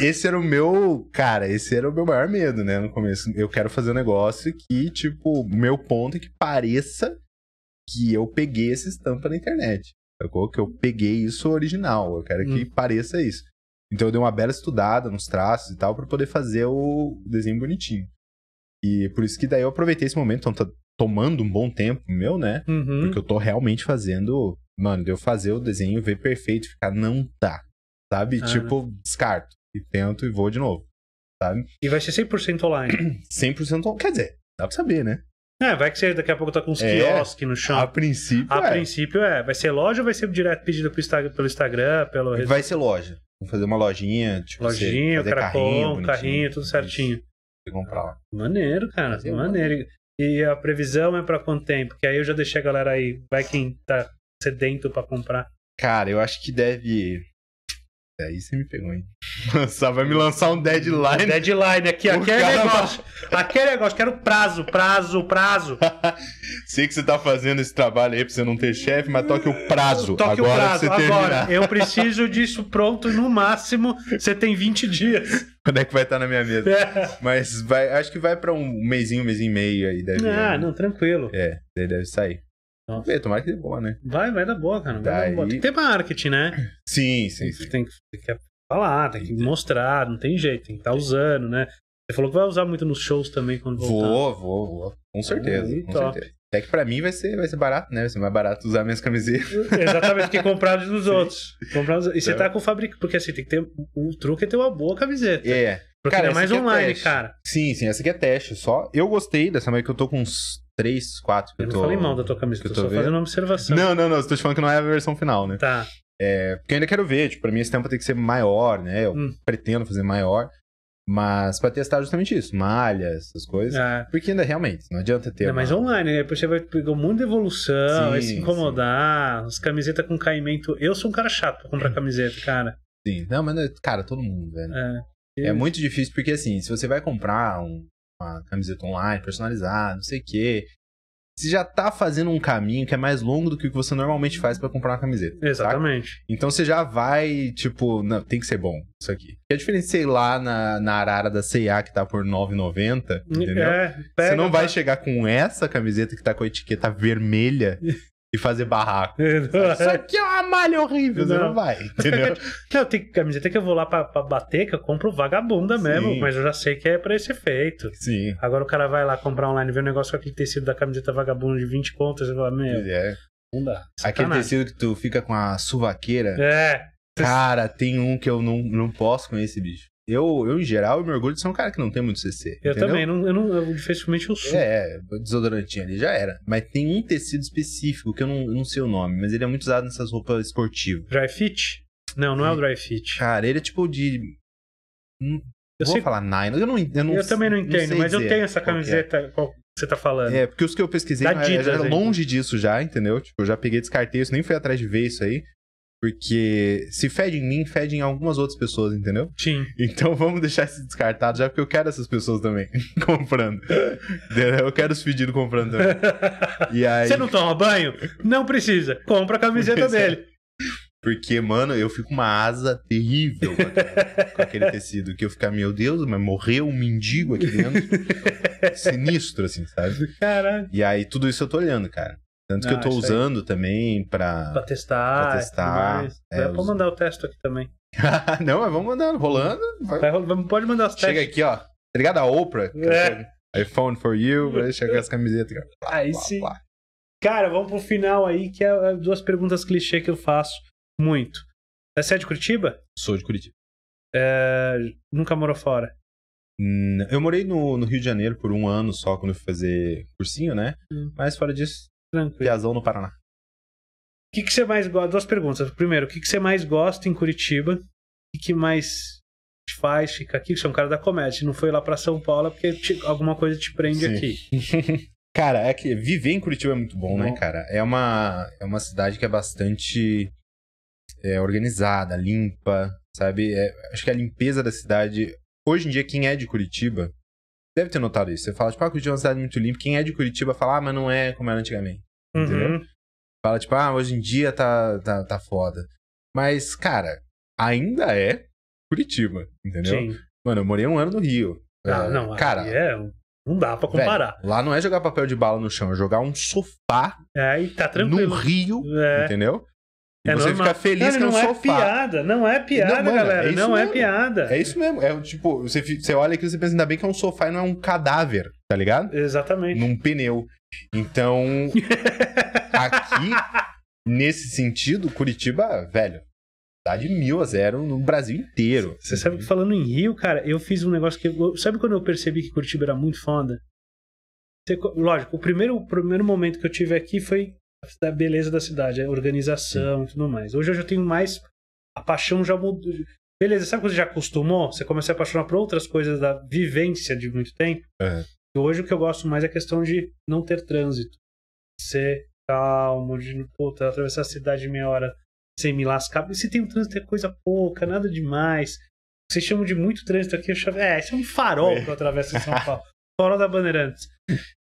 esse era o meu. Cara, esse era o meu maior medo, né? No começo. Eu quero fazer um negócio que, tipo, o meu ponto é que pareça que eu peguei essa estampa na internet. Sacou? Que eu peguei isso original. Eu quero hum. que pareça isso. Então eu dei uma bela estudada nos traços e tal para poder fazer o desenho bonitinho. E por isso que daí eu aproveitei esse momento, então tá tomando um bom tempo meu, né? Uhum. Porque eu tô realmente fazendo, mano, de eu fazer o desenho ver perfeito, ficar não tá, sabe? Ah, tipo, descarto e tento e vou de novo, sabe? E vai ser 100% online. 100% online, quer dizer, dá pra saber, né? É, vai que você daqui a pouco tá com uns é, quiosques no chão. A princípio. A é. princípio é. Vai ser loja ou vai ser direto pedido pelo Instagram? Pelo... Vai ser loja fazer uma lojinha, tipo, lojinha, fazer caracol, carrinho, carrinho, tudo certinho. E comprar lá. Maneiro, cara, Fazia maneiro. E a previsão é para quanto tempo? Que aí eu já deixei a galera aí, vai quem tá sedento para comprar. Cara, eu acho que deve Aí você me pegou, hein? vai me lançar um deadline. deadline aqui, aquele cara... negócio. Aquele negócio, quero prazo, prazo, prazo. Sei que você tá fazendo esse trabalho aí pra você não ter chefe, mas toque o prazo. Toque agora o prazo, agora. Terminar. Eu preciso disso pronto no máximo. Você tem 20 dias. Quando é que vai estar tá na minha mesa? É. Mas vai, acho que vai pra um mesinho, um mês e meio aí. Deve, ah, né? não, tranquilo. É, daí deve sair. Nossa. É, tomara que dê boa, né? Vai, vai dar boa, cara. Daí... Boa. Tem que ter marketing, né? Sim, sim, sim. Tem que, tem que falar, tem que Entendi. mostrar, não tem jeito, tem que estar tá usando, né? Você falou que vai usar muito nos shows também quando voltar. Vou, vou, vou. Com certeza, Aí, com top. certeza. Até que pra mim vai ser, vai ser barato, né? Vai ser mais barato usar minhas camisetas. Exatamente, que comprar dos Sim. outros. Comprar E então... você tá com o fabrico, Porque assim, tem que ter. O truque é ter uma boa camiseta. É. Porque cara, é mais online, é cara. Sim, sim, essa aqui é teste. Só eu gostei dessa, mas que eu tô com uns 3, 4 que eu, eu tô. Eu falei mal da tua camisa, que eu tô, só vendo. fazendo uma observação. Não, não, não, eu tô te falando que não é a versão final, né? Tá. É, porque eu ainda quero ver, tipo, pra mim esse tempo tem que ser maior, né? Eu hum. pretendo fazer maior. Mas pra testar justamente isso, malhas, essas coisas. Ah. Porque ainda realmente, não adianta ter. É uma... mais online, né? Depois você vai pegar um de evolução, sim, vai se incomodar, sim. as camisetas com caimento. Eu sou um cara chato pra comprar camiseta, cara. Sim, não, mas, né, cara, todo mundo, velho. É. É muito difícil porque, assim, se você vai comprar um uma camiseta online personalizada, não sei o quê. Você já tá fazendo um caminho que é mais longo do que o que você normalmente faz para comprar uma camiseta. Exatamente. Então você já vai, tipo, não, tem que ser bom isso aqui. a é diferença, sei lá, na, na arara da C&A que tá por 9,90, é, entendeu? É, pega, você não vai tá... chegar com essa camiseta que tá com a etiqueta vermelha e fazer barraco. É, é? Isso aqui é uma malha horrível, não. você não vai, entendeu? não, tem camiseta que eu vou lá pra, pra bater, que eu compro vagabunda Sim. mesmo, mas eu já sei que é pra esse efeito. Sim. Agora o cara vai lá comprar online, vê um negócio com aquele tecido da camiseta vagabunda de 20 contas, e fala, meu, é. não dá. Aquele tecido que tu fica com a suvaqueira. É. Cara, tem um que eu não, não posso com esse bicho. Eu, eu, em geral, eu me orgulho de ser um cara que não tem muito CC. Eu entendeu? também, não, eu não, dificilmente eu sou. É, é desodorantinho ali já era. Mas tem um tecido específico que eu não, eu não sei o nome, mas ele é muito usado nessas roupas esportivas. Dry fit? Não, não é, é o dry fit. Cara, ele é tipo de. Hum, eu vou sei... falar nylon. Eu, não, eu, não, eu também não entendo, não mas eu tenho essa é. camiseta é. qual você tá falando. É, porque os que eu pesquisei é, Dida, era, longe disso já, entendeu? Tipo, eu já peguei, descartei isso, nem fui atrás de ver isso aí. Porque se fede em mim, fede em algumas outras pessoas, entendeu? Sim. Então vamos deixar esse descartado já, porque eu quero essas pessoas também comprando. eu quero os pedidos comprando também. E aí... Você não toma banho? Não precisa. Compra a camiseta é. dele. Porque, mano, eu fico uma asa terrível com aquele, com aquele, tecido. Que eu ficar, meu Deus, mas morreu um mendigo aqui dentro. Sinistro, assim, sabe? Caralho. E aí, tudo isso eu tô olhando, cara. Tanto Não, que eu ah, tô usando aí. também pra... Pra testar. Pra testar. É, é, mandar o teste aqui também. Não, mas vamos mandando, rolando. Vai... Vai, pode mandar os testes. Chega aqui, ó. Tá ligado? A Oprah. É. iPhone for you. Vai chegar com as camisetas. Blá, aí blá, sim. Blá. Cara, vamos pro final aí, que é, é duas perguntas clichê que eu faço muito. É, você é de Curitiba? Sou de Curitiba. É... Nunca morou fora? Hum, eu morei no, no, Rio de Janeiro por um ano só, quando eu fui fazer cursinho, né? Hum. Mas fora disso, Tranquilo. Piazão no Paraná. O que, que você mais gosta? Duas perguntas. Primeiro, o que, que você mais gosta em Curitiba? O que, que mais faz ficar aqui? Você é um cara da comédia. Você não foi lá para São Paulo é porque te, alguma coisa te prende Sim. aqui. cara, é que viver em Curitiba é muito bom, né, bom, né, cara? É uma, é uma cidade que é bastante é, organizada, limpa, sabe? É, acho que a limpeza da cidade. Hoje em dia, quem é de Curitiba deve ter notado isso. Você fala, tipo, ah, Curitiba é uma cidade muito limpa. Quem é de Curitiba fala, ah, mas não é como era antigamente. Uhum. Entendeu? Fala, tipo, ah, hoje em dia tá, tá, tá foda. Mas, cara, ainda é Curitiba, entendeu? Sim. Mano, eu morei um ano no Rio. Ah, é, não, cara. É, não dá pra comparar. Velho, lá não é jogar papel de bala no chão, é jogar um sofá. É, e tá tranquilo. No Rio, é. entendeu? E é você normal. fica feliz cara, que é não é sofá. piada, não é piada, é não, mano, galera, é não mesmo. é piada. É isso mesmo, é tipo, você, você olha aqui e você pensa, ainda bem que é um sofá e não é um cadáver, tá ligado? Exatamente. Num pneu. Então, aqui, nesse sentido, Curitiba, velho, tá de mil a zero no Brasil inteiro. Você sabe que falando em Rio, cara, eu fiz um negócio que... sabe quando eu percebi que Curitiba era muito foda? lógico, o primeiro, o primeiro momento que eu tive aqui foi da beleza da cidade, a é organização Sim. e tudo mais. Hoje eu já tenho mais. A paixão já mudou. Beleza, sabe quando você já acostumou? Você começa a apaixonar por outras coisas da vivência de muito tempo. Uhum. E hoje o que eu gosto mais é a questão de não ter trânsito. Ser calmo, de puta, tá, atravessar a cidade meia hora sem me lascar. E se tem um trânsito é coisa pouca, nada demais. Vocês chamam de muito trânsito aqui, eu chamo. É, isso é um farol é. que eu atravesso em São Paulo fora da Bandeirantes.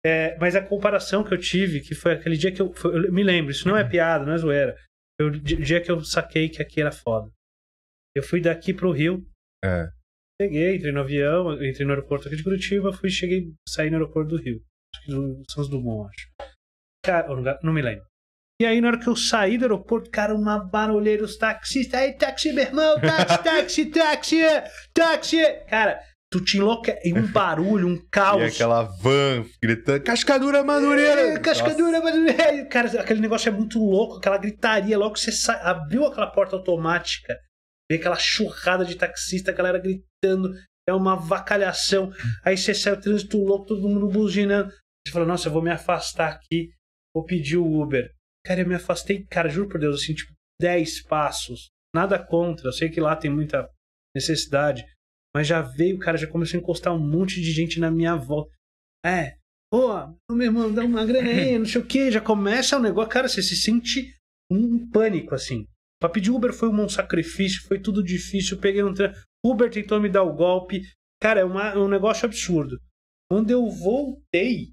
É, mas a comparação que eu tive, que foi aquele dia que eu, foi, eu me lembro, isso não é uhum. piada, não é zoeira. Foi o dia que eu saquei que aqui era foda. Eu fui daqui pro Rio. É. Cheguei, entrei no avião, entrei no aeroporto aqui de Curitiba, fui, cheguei, saí no aeroporto do Rio. Acho que do Santos Dumont, acho. Cara, não me lembro. E aí, na hora que eu saí do aeroporto, cara, uma barulheira, os taxistas. Aí, táxi, meu irmão, táxi, táxi, táxi, táxi. Cara, Tu te enlouquece. Um barulho, um caos. e aquela van gritando: Cascadura Madureira! É, cascadura Madureira! Cara, aquele negócio é muito louco, aquela gritaria. Logo você sai, abriu aquela porta automática, vê aquela churrada de taxista, a galera gritando. É uma vacalhação. Aí você sai o trânsito louco, todo mundo buzinando. Você fala: Nossa, eu vou me afastar aqui, vou pedir o Uber. Cara, eu me afastei, cara, juro por Deus, assim, tipo, 10 passos. Nada contra, eu sei que lá tem muita necessidade. Mas já veio, cara, já começou a encostar um monte de gente na minha volta. É, pô, meu irmão, dá uma grana aí, não sei o quê. Já começa o negócio, cara, você se sente um pânico, assim. Pra pedir Uber foi um sacrifício, foi tudo difícil. Peguei um trem. Uber tentou me dar o golpe. Cara, é uma, é um negócio absurdo. Quando eu voltei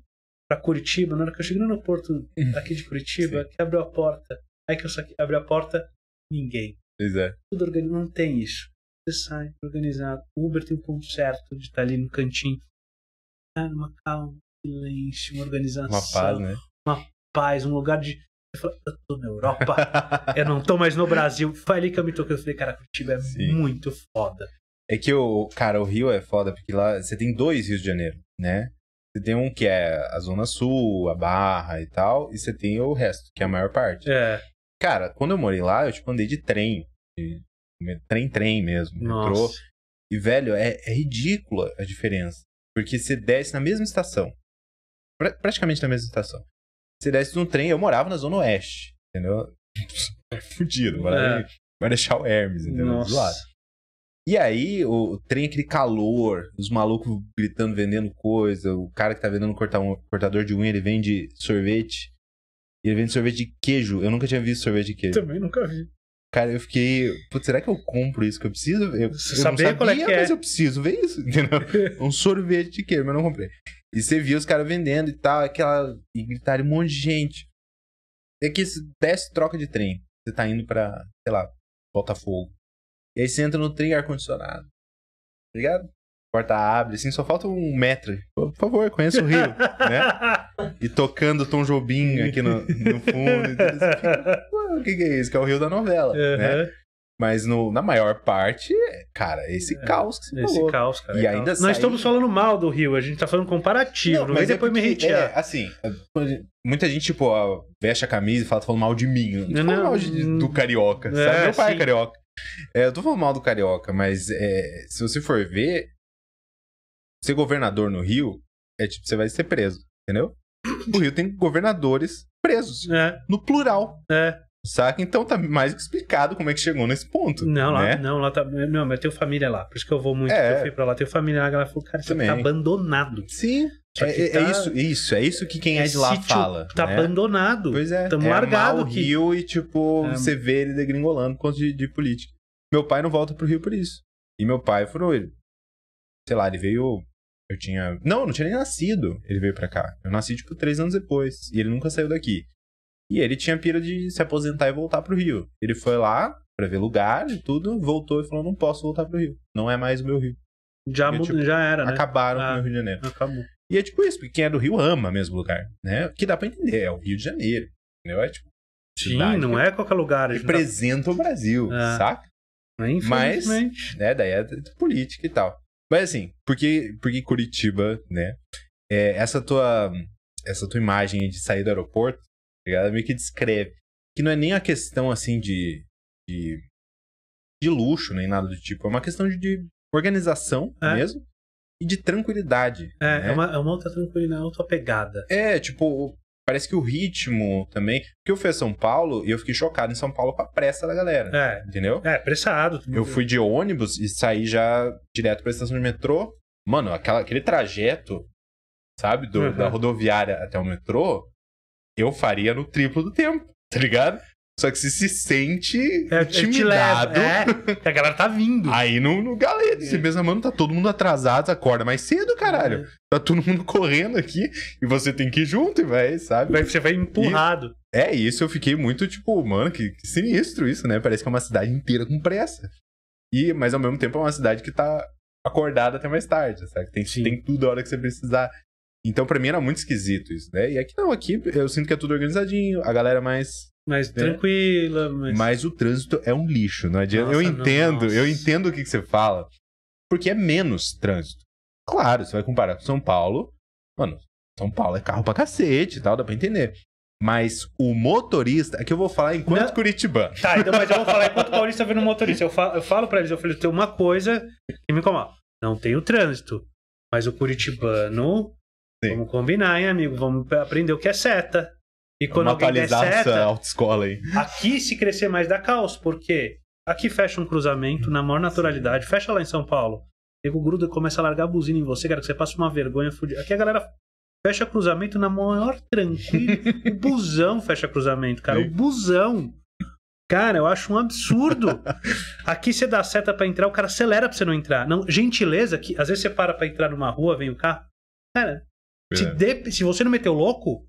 pra Curitiba, na hora que eu cheguei no aeroporto hum. aqui de Curitiba, que abriu a porta. Aí que eu saquei, abri a porta, ninguém. Pois é. Tudo organizado, não tem isso você sai organizado. O Uber tem um concerto de estar tá ali no cantinho. Cara, ah, numa calma, silêncio, uma organização. Uma paz, né? Uma paz, um lugar de. Eu, falo, eu tô na Europa, eu não tô mais no Brasil. Foi ali que eu me toquei. Eu falei, cara, Curitiba é Sim. muito foda. É que o. Cara, o Rio é foda, porque lá você tem dois Rios de Janeiro, né? Você tem um que é a Zona Sul, a Barra e tal, e você tem o resto, que é a maior parte. É. Cara, quando eu morei lá, eu tipo andei de trem né, trem-trem mesmo. Nossa. Entrou. E, velho, é, é, ridícula a diferença. Porque você desce na mesma estação. Pra, praticamente na mesma estação. Você desce num trem, eu morava na Zona Oeste. Entendeu? é fudido. Vai, é. vai deixar o Hermes, entendeu? Do lado. E aí, o, o trem, é aquele calor, os malucos gritando, vendendo coisa, o cara que tá vendendo cortador de unha, ele vende sorvete. Ele vende sorvete de queijo. Eu nunca tinha visto sorvete de queijo. Também nunca vi. Cara, eu fiquei. Putz, será que eu compro isso que eu preciso? Eu, eu saber sabia, qual é que é. mas eu preciso ver isso, entendeu? um sorvete de queijo, mas não comprei. E você via os caras vendendo e tal, aquela. E gritaram um monte de gente. É que desce troca de trem. Você tá indo pra, sei lá, Botafogo. E aí você entra no trem ar-condicionado. Tá ligado? porta abre, assim, só falta um metro. Por favor, conheça o Rio, né? E tocando Tom Jobim aqui no, no fundo. Fica, o que, que é isso? Que é o Rio da novela, uhum. né? Mas no, na maior parte, cara, é esse é, caos que você esse falou. caos, cara. E é ainda sai... Assim- estamos falando mal do Rio, a gente tá falando comparativo, não, não mas é depois é porque, me retira É, assim, muita gente, tipo, ó, veste a camisa e fala, tá falando mal de mim. não não, mal de, do carioca, sabe? Meu pai sim. é carioca. eu tô falando mal do carioca, mas se você for ver, ser governador no Rio é tipo, você vai ser preso, entendeu? O Rio tem governadores presos. É. No plural. É. Saca? Então tá mais explicado como é que chegou nesse ponto. Não, né? lá, não, lá tá. Não, mas eu tenho família lá. Por isso que eu vou muito, é. eu fui pra lá, tenho família lá, ela falou, cara, você tá abandonado. Sim. É, é, tá... é, isso, isso, é isso que quem é de lá fala. Tá né? abandonado. Pois é. Tamo é, largado aqui. Rio e, tipo, é. você vê ele degringolando por conta de, de, política. Meu pai não volta pro Rio por isso. E meu pai foi, sei lá, ele veio eu tinha. Não, eu não tinha nem nascido. Ele veio pra cá. Eu nasci, tipo, três anos depois. E ele nunca saiu daqui. E ele tinha pira de se aposentar e voltar pro Rio. Ele foi lá pra ver lugar e tudo, voltou e falou: não posso voltar pro Rio. Não é mais o meu Rio. Já, Porque, tipo, já era, né? Acabaram ah, com o ah, Rio de Janeiro. Acabou. E é tipo isso, porque quem é do Rio ama mesmo lugar, né? Que dá pra entender, é o Rio de Janeiro, entendeu? É tipo... Sim, não é qualquer lugar. Representa dá... o Brasil, é. saca? É, Mas, né, daí é política e tal. Mas assim, porque porque Curitiba, né? É, essa tua essa tua imagem de sair do aeroporto, tá ligado? meio que descreve. Que não é nem a questão, assim, de, de, de luxo, nem nada do tipo. É uma questão de, de organização é. mesmo e de tranquilidade. É, né? é, uma, é uma outra tranquilidade, é uma outra pegada. É, tipo, parece que o ritmo também. Porque eu fui a São Paulo e eu fiquei chocado em São Paulo com a pressa da galera. É. Entendeu? É, pressado. Eu fui de ônibus e saí já direto pra estação de metrô. Mano, aquela, aquele trajeto, sabe, do, uhum. da rodoviária até o metrô, eu faria no triplo do tempo, tá ligado? Só que você se sente é, intimidado. É. que é, a galera tá vindo. Aí no, no galeto. Você é. mesma mano, tá todo mundo atrasado, acorda mais cedo, caralho. É. Tá todo mundo correndo aqui e você tem que ir junto, e vai, sabe? Vai, você vai empurrado. É, e, é, isso eu fiquei muito, tipo, mano, que, que, sinistro isso, né? Parece que é uma cidade inteira com pressa. E, mas ao mesmo tempo é uma cidade que tá acordada até mais tarde, sabe? Tem, tem tudo a hora que você precisar. Então, pra mim era muito esquisito isso, né? E aqui não, aqui eu sinto que é tudo organizadinho, a galera mais mais né? tranquila. Mas... mas o trânsito é um lixo, não adianta. Nossa, eu entendo, não, eu entendo o que, que você fala, porque é menos trânsito. Claro, você vai comparar com São Paulo, mano, São Paulo é carro pra cacete e tal, dá pra entender. Mas o motorista, aqui é eu vou falar enquanto não. Tá, então, mas eu vou falar enquanto paulista vendo motorista. Eu falo, eu falo pra eles, eu falei, tem uma coisa que me incomoda. Não tem o trânsito, mas o curitibano, Sim. vamos combinar, hein, amigo? Vamos aprender o que é seta. E é quando alguém atualizar der seta, autoescola aí. Aqui, se crescer mais, dá caos, porque aqui fecha um cruzamento na maior naturalidade, fecha lá em São Paulo. Nego gruda começa a largar a buzina em você, cara, que você passa uma vergonha fudida. Aqui a galera fecha cruzamento na maior tranquilo. o busão fecha cruzamento, cara. O busão. Cara, eu acho um absurdo. Aqui você dá seta para entrar, o cara acelera pra você não entrar. Não, gentileza, que às vezes você para pra entrar numa rua, vem o carro. Cara, é. se, de, se você não meteu louco,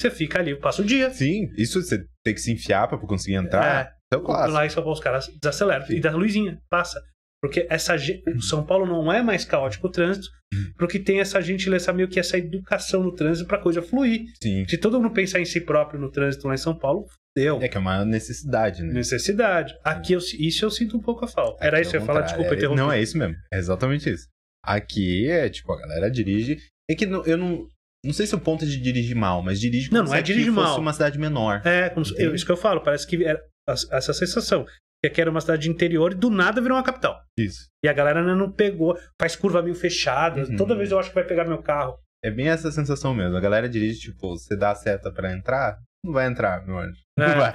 você fica ali, passa o dia. Sim, isso você tem que se enfiar pra conseguir entrar. É. Então, é claro. Lá em São Paulo, os caras desaceleram. Sim. E da luzinha, passa. Porque essa uhum. São Paulo não é mais caótico o trânsito, uhum. porque tem essa gentileza meio que essa educação no trânsito para coisa fluir. Sim. Se todo mundo pensar em si próprio no trânsito lá em São Paulo, deu. É que é uma necessidade, né? Necessidade. É. Aqui eu, isso eu sinto um pouco a falta. Aqui é Era isso que eu ia falar, desculpa é, interromper. Não, é isso mesmo. É exatamente isso. Aqui é tipo, a galera dirige. É que não, eu não. Não sei se o é ponto é de dirigir mal, mas dirige como não, não se é dirigir fosse uma cidade menor. É, como se, eu, isso que eu falo, parece que era essa sensação. Que aqui era uma cidade de interior e do nada virou uma capital. Isso. E a galera não pegou, faz curva meio fechada. Uhum. Toda vez eu acho que vai pegar meu carro. É bem essa sensação mesmo. A galera dirige, tipo, você dá a seta para entrar, não vai entrar, meu anjo. Não é. vai.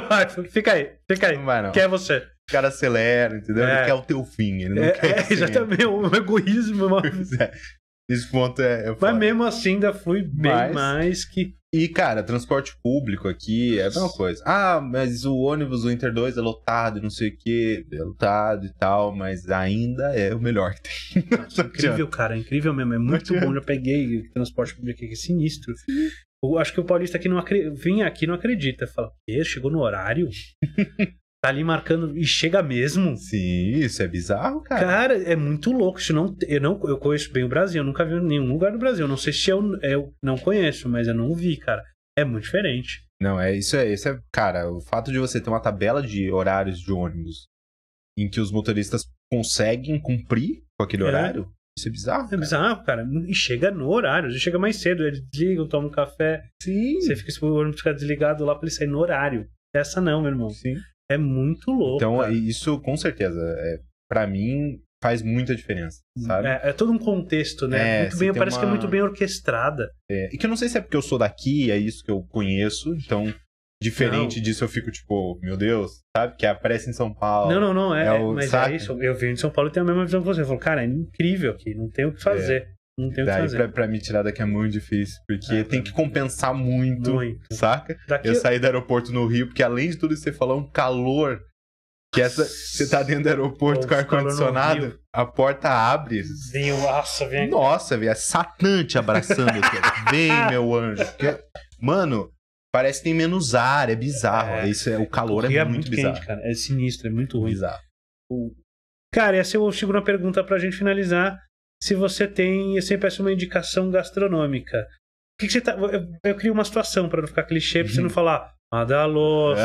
não vai. Fica aí, fica aí. Não vai, não. Quer é você. O cara acelera, entendeu? É. Ele quer o teu fim, ele não é, quer. É, exatamente, um egoísmo, mano. Esse ponto é. é mas mesmo assim ainda fui bem mais que. E, cara, transporte público aqui é a mesma coisa. Ah, mas o ônibus, o Inter 2 é lotado, não sei o que, é lotado e tal, mas ainda é o melhor que tem. Nossa, é incrível, cara, é incrível mesmo, é muito bom. Já peguei transporte público aqui, sinistro. Eu acho que o paulista aqui não acredita, vem aqui não acredita, fala, chegou no horário? tá ali marcando e chega mesmo. Sim, isso é bizarro, cara. Cara, é muito louco. Isso não, eu não eu conheço bem o Brasil, eu nunca vi nenhum lugar do Brasil. Eu não sei se eu, é eu é não conheço, mas eu não vi, cara. É muito diferente. Não, é isso é, isso é, cara, o fato de você ter uma tabela de horários de ônibus em que os motoristas conseguem cumprir com aquele é. horário, isso é bizarro. É bizarro, cara. E chega no horário, já chega mais cedo, eles ligam, tomam um café. Sim. Você fica o ônibus fica desligado lá pra ele sair no horário. Essa não, meu irmão. Sim. É muito louco. Então, cara. isso com certeza, é, para mim, faz muita diferença, hum, sabe? É, é todo um contexto, né? É, muito bem, parece uma... que é muito bem orquestrada. É, e que eu não sei se é porque eu sou daqui, é isso que eu conheço, então diferente não. disso eu fico tipo, meu Deus, sabe? Que aparece em São Paulo. Não, não, não, é, é o, mas é isso. Eu venho de São Paulo e tenho a mesma visão que você. Eu falo, cara, é incrível aqui, não tem o que é. fazer. Não tem Daí, o que fazer. Pra, pra me tirar daqui é muito difícil, porque é, tem que compensar muito, muito. saca? Daqui... Eu saí do aeroporto no Rio, porque além de tudo isso que você falou, é um calor que essa, você tá dentro do aeroporto com ar-condicionado, a porta abre. nossa, vem. Nossa, velho, é Satã te abraçando aqui. Vem, meu anjo. Mano, parece que tem menos ar, é bizarro. É, Isso é, o calor é, é, muito, bizarro. cara. É sinistro, é muito ruim. Bizarro. Cara, essa eu a na pergunta pra gente finalizar se você tem. Eu sempre peço uma indicação gastronômica. Que que tá, eu, eu, crio uma situação para não ficar clichê, uhum. pra você não uhum. falar Madalosso,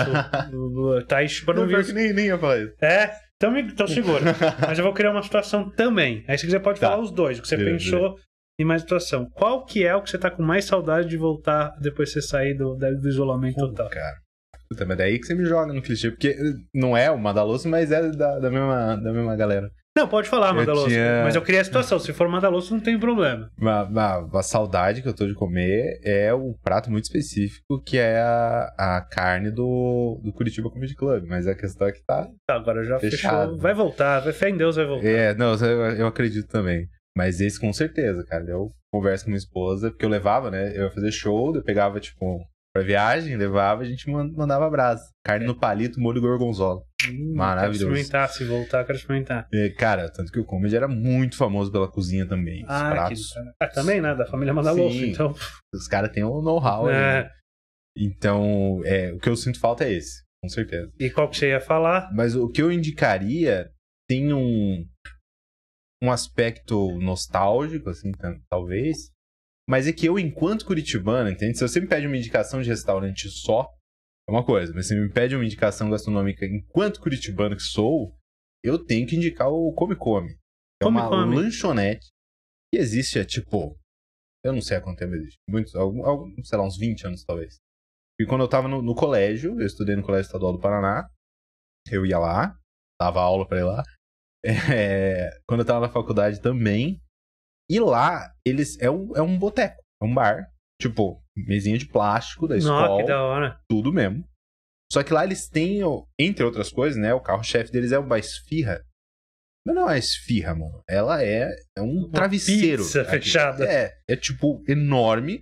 Taish, tá para não, não vir. Nem, nem ia isso. É? Então, me, então segura. Mas eu vou criar uma situação também. Aí se quiser pode tá. falar os dois, o que você pensou em mais situação. Qual que é o que você tá com mais saudade de voltar depois de você sair do, do isolamento Pô, total? Cara. Puta, mas daí que você me joga no clichê, porque não é o Madalosso, mas é da, da, mesma, da mesma galera. Não, pode falar, Mandaloso. Tinha... Mas eu criei a situação. Se for Mandaloso, não tem problema. A saudade que eu tô de comer é um prato muito específico, que é a, a carne do, do Curitiba Comedy Club. Mas a questão é que tá. Tá, agora já fechado. fechou. Vai voltar, vai, fé em Deus vai voltar. É, não, eu, eu acredito também. Mas esse com certeza, cara. Eu converso com minha esposa, porque eu levava, né? Eu ia fazer show, eu pegava, tipo, pra viagem, levava, a gente mandava abraço. Carne é. no palito, molho gorgonzola. Hum, Maravilhoso. Quero experimentar, se voltar, quero experimentar. É, cara, tanto que o Comedy era muito famoso pela cozinha também. Ah, pratos. Que... Ah, também, né? Da família Madalofa, então. Os caras têm o um know-how é. Aí. Então, é, o que eu sinto falta é esse, com certeza. E qual que você ia falar? Mas o que eu indicaria tem um, um aspecto nostálgico, assim, talvez. Mas é que eu, enquanto curitibano, entende? Se você me pede uma indicação de restaurante só, é uma coisa, mas se me pede uma indicação gastronômica enquanto curitibano que sou, eu tenho que indicar o Come Come. É Come uma Come. lanchonete que existe há, tipo, eu não sei há quanto tempo existe, muitos, algum, algum, sei lá, uns 20 anos talvez. E quando eu tava no, no, colégio, eu estudei no Colégio Estadual do Paraná, eu ia lá, dava aula pra ir lá. É, quando eu tava na faculdade também, e lá, eles, é um, é um boteco, é um bar. Tipo, mesinha de plástico da escola. Nossa, que da hora. Tudo mesmo. Só que lá eles têm, entre outras coisas, né? O carro-chefe deles é uma esfirra. Mas não é uma esfirra, mano. Ela é, é um uma travesseiro. Pizza fechada. É, é tipo enorme.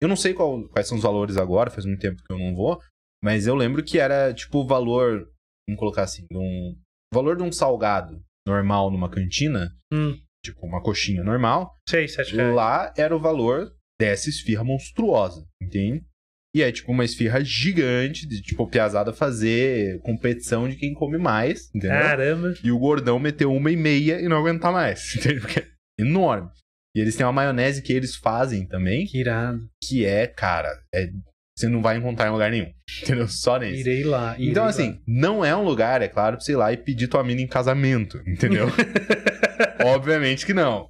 Eu não sei qual, quais são os valores agora, faz muito tempo que eu não vou. Mas eu lembro que era tipo o valor, vamos colocar assim, um valor de um salgado normal numa cantina, hum. tipo uma coxinha normal. Sei, sete reais. Lá era o valor dessa esfirra monstruosa, entende? E é tipo uma esfirra gigante, de tipo, piazada fazer competição de quem come mais, entendeu? Caramba! E o gordão meteu uma e meia e não aguentar mais, entendeu? Porque é enorme. E eles têm uma maionese que eles fazem também. Que irado. Que é, cara, é, você não vai encontrar em lugar nenhum. Entendeu? Só nesse. Irei lá. Irei então, assim, lá. não é um lugar, é claro, pra você ir lá e pedir tua mina em casamento, entendeu? Obviamente que não.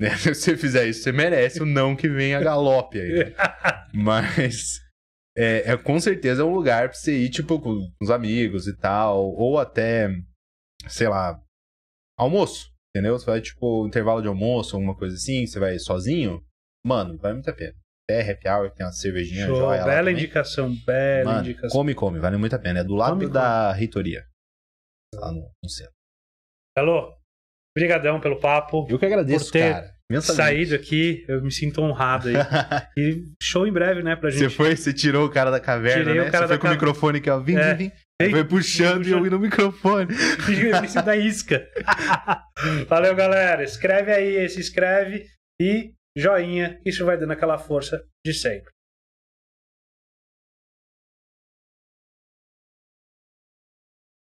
Né? Se você fizer isso, você merece o não que vem a galope aí. Né? Mas é, é, com certeza é um lugar pra você ir, tipo, com os amigos e tal. Ou até, sei lá, almoço. Entendeu? Você vai, tipo, intervalo de almoço, alguma coisa assim, você vai sozinho. Mano, vale muito a pena. É happy hour, tem uma cervejinha Show, joia Bela indicação, bela Mano, indicação. Come, come, vale muito a pena. É do lado come, da come. reitoria. Lá no, no centro. Alô? Obrigadão pelo papo. Eu que agradeço, por ter cara. saído aqui, eu me sinto honrado aí. e show em breve, né, pra gente. Você foi, você tirou o cara da caverna, Tirei né? O cara você foi com o microfone que ó, vim, é. vim, vim. Vem puxando e eu no microfone. Isso da isca. Valeu, galera. Escreve aí, se inscreve e joinha, isso vai dando aquela força de sempre.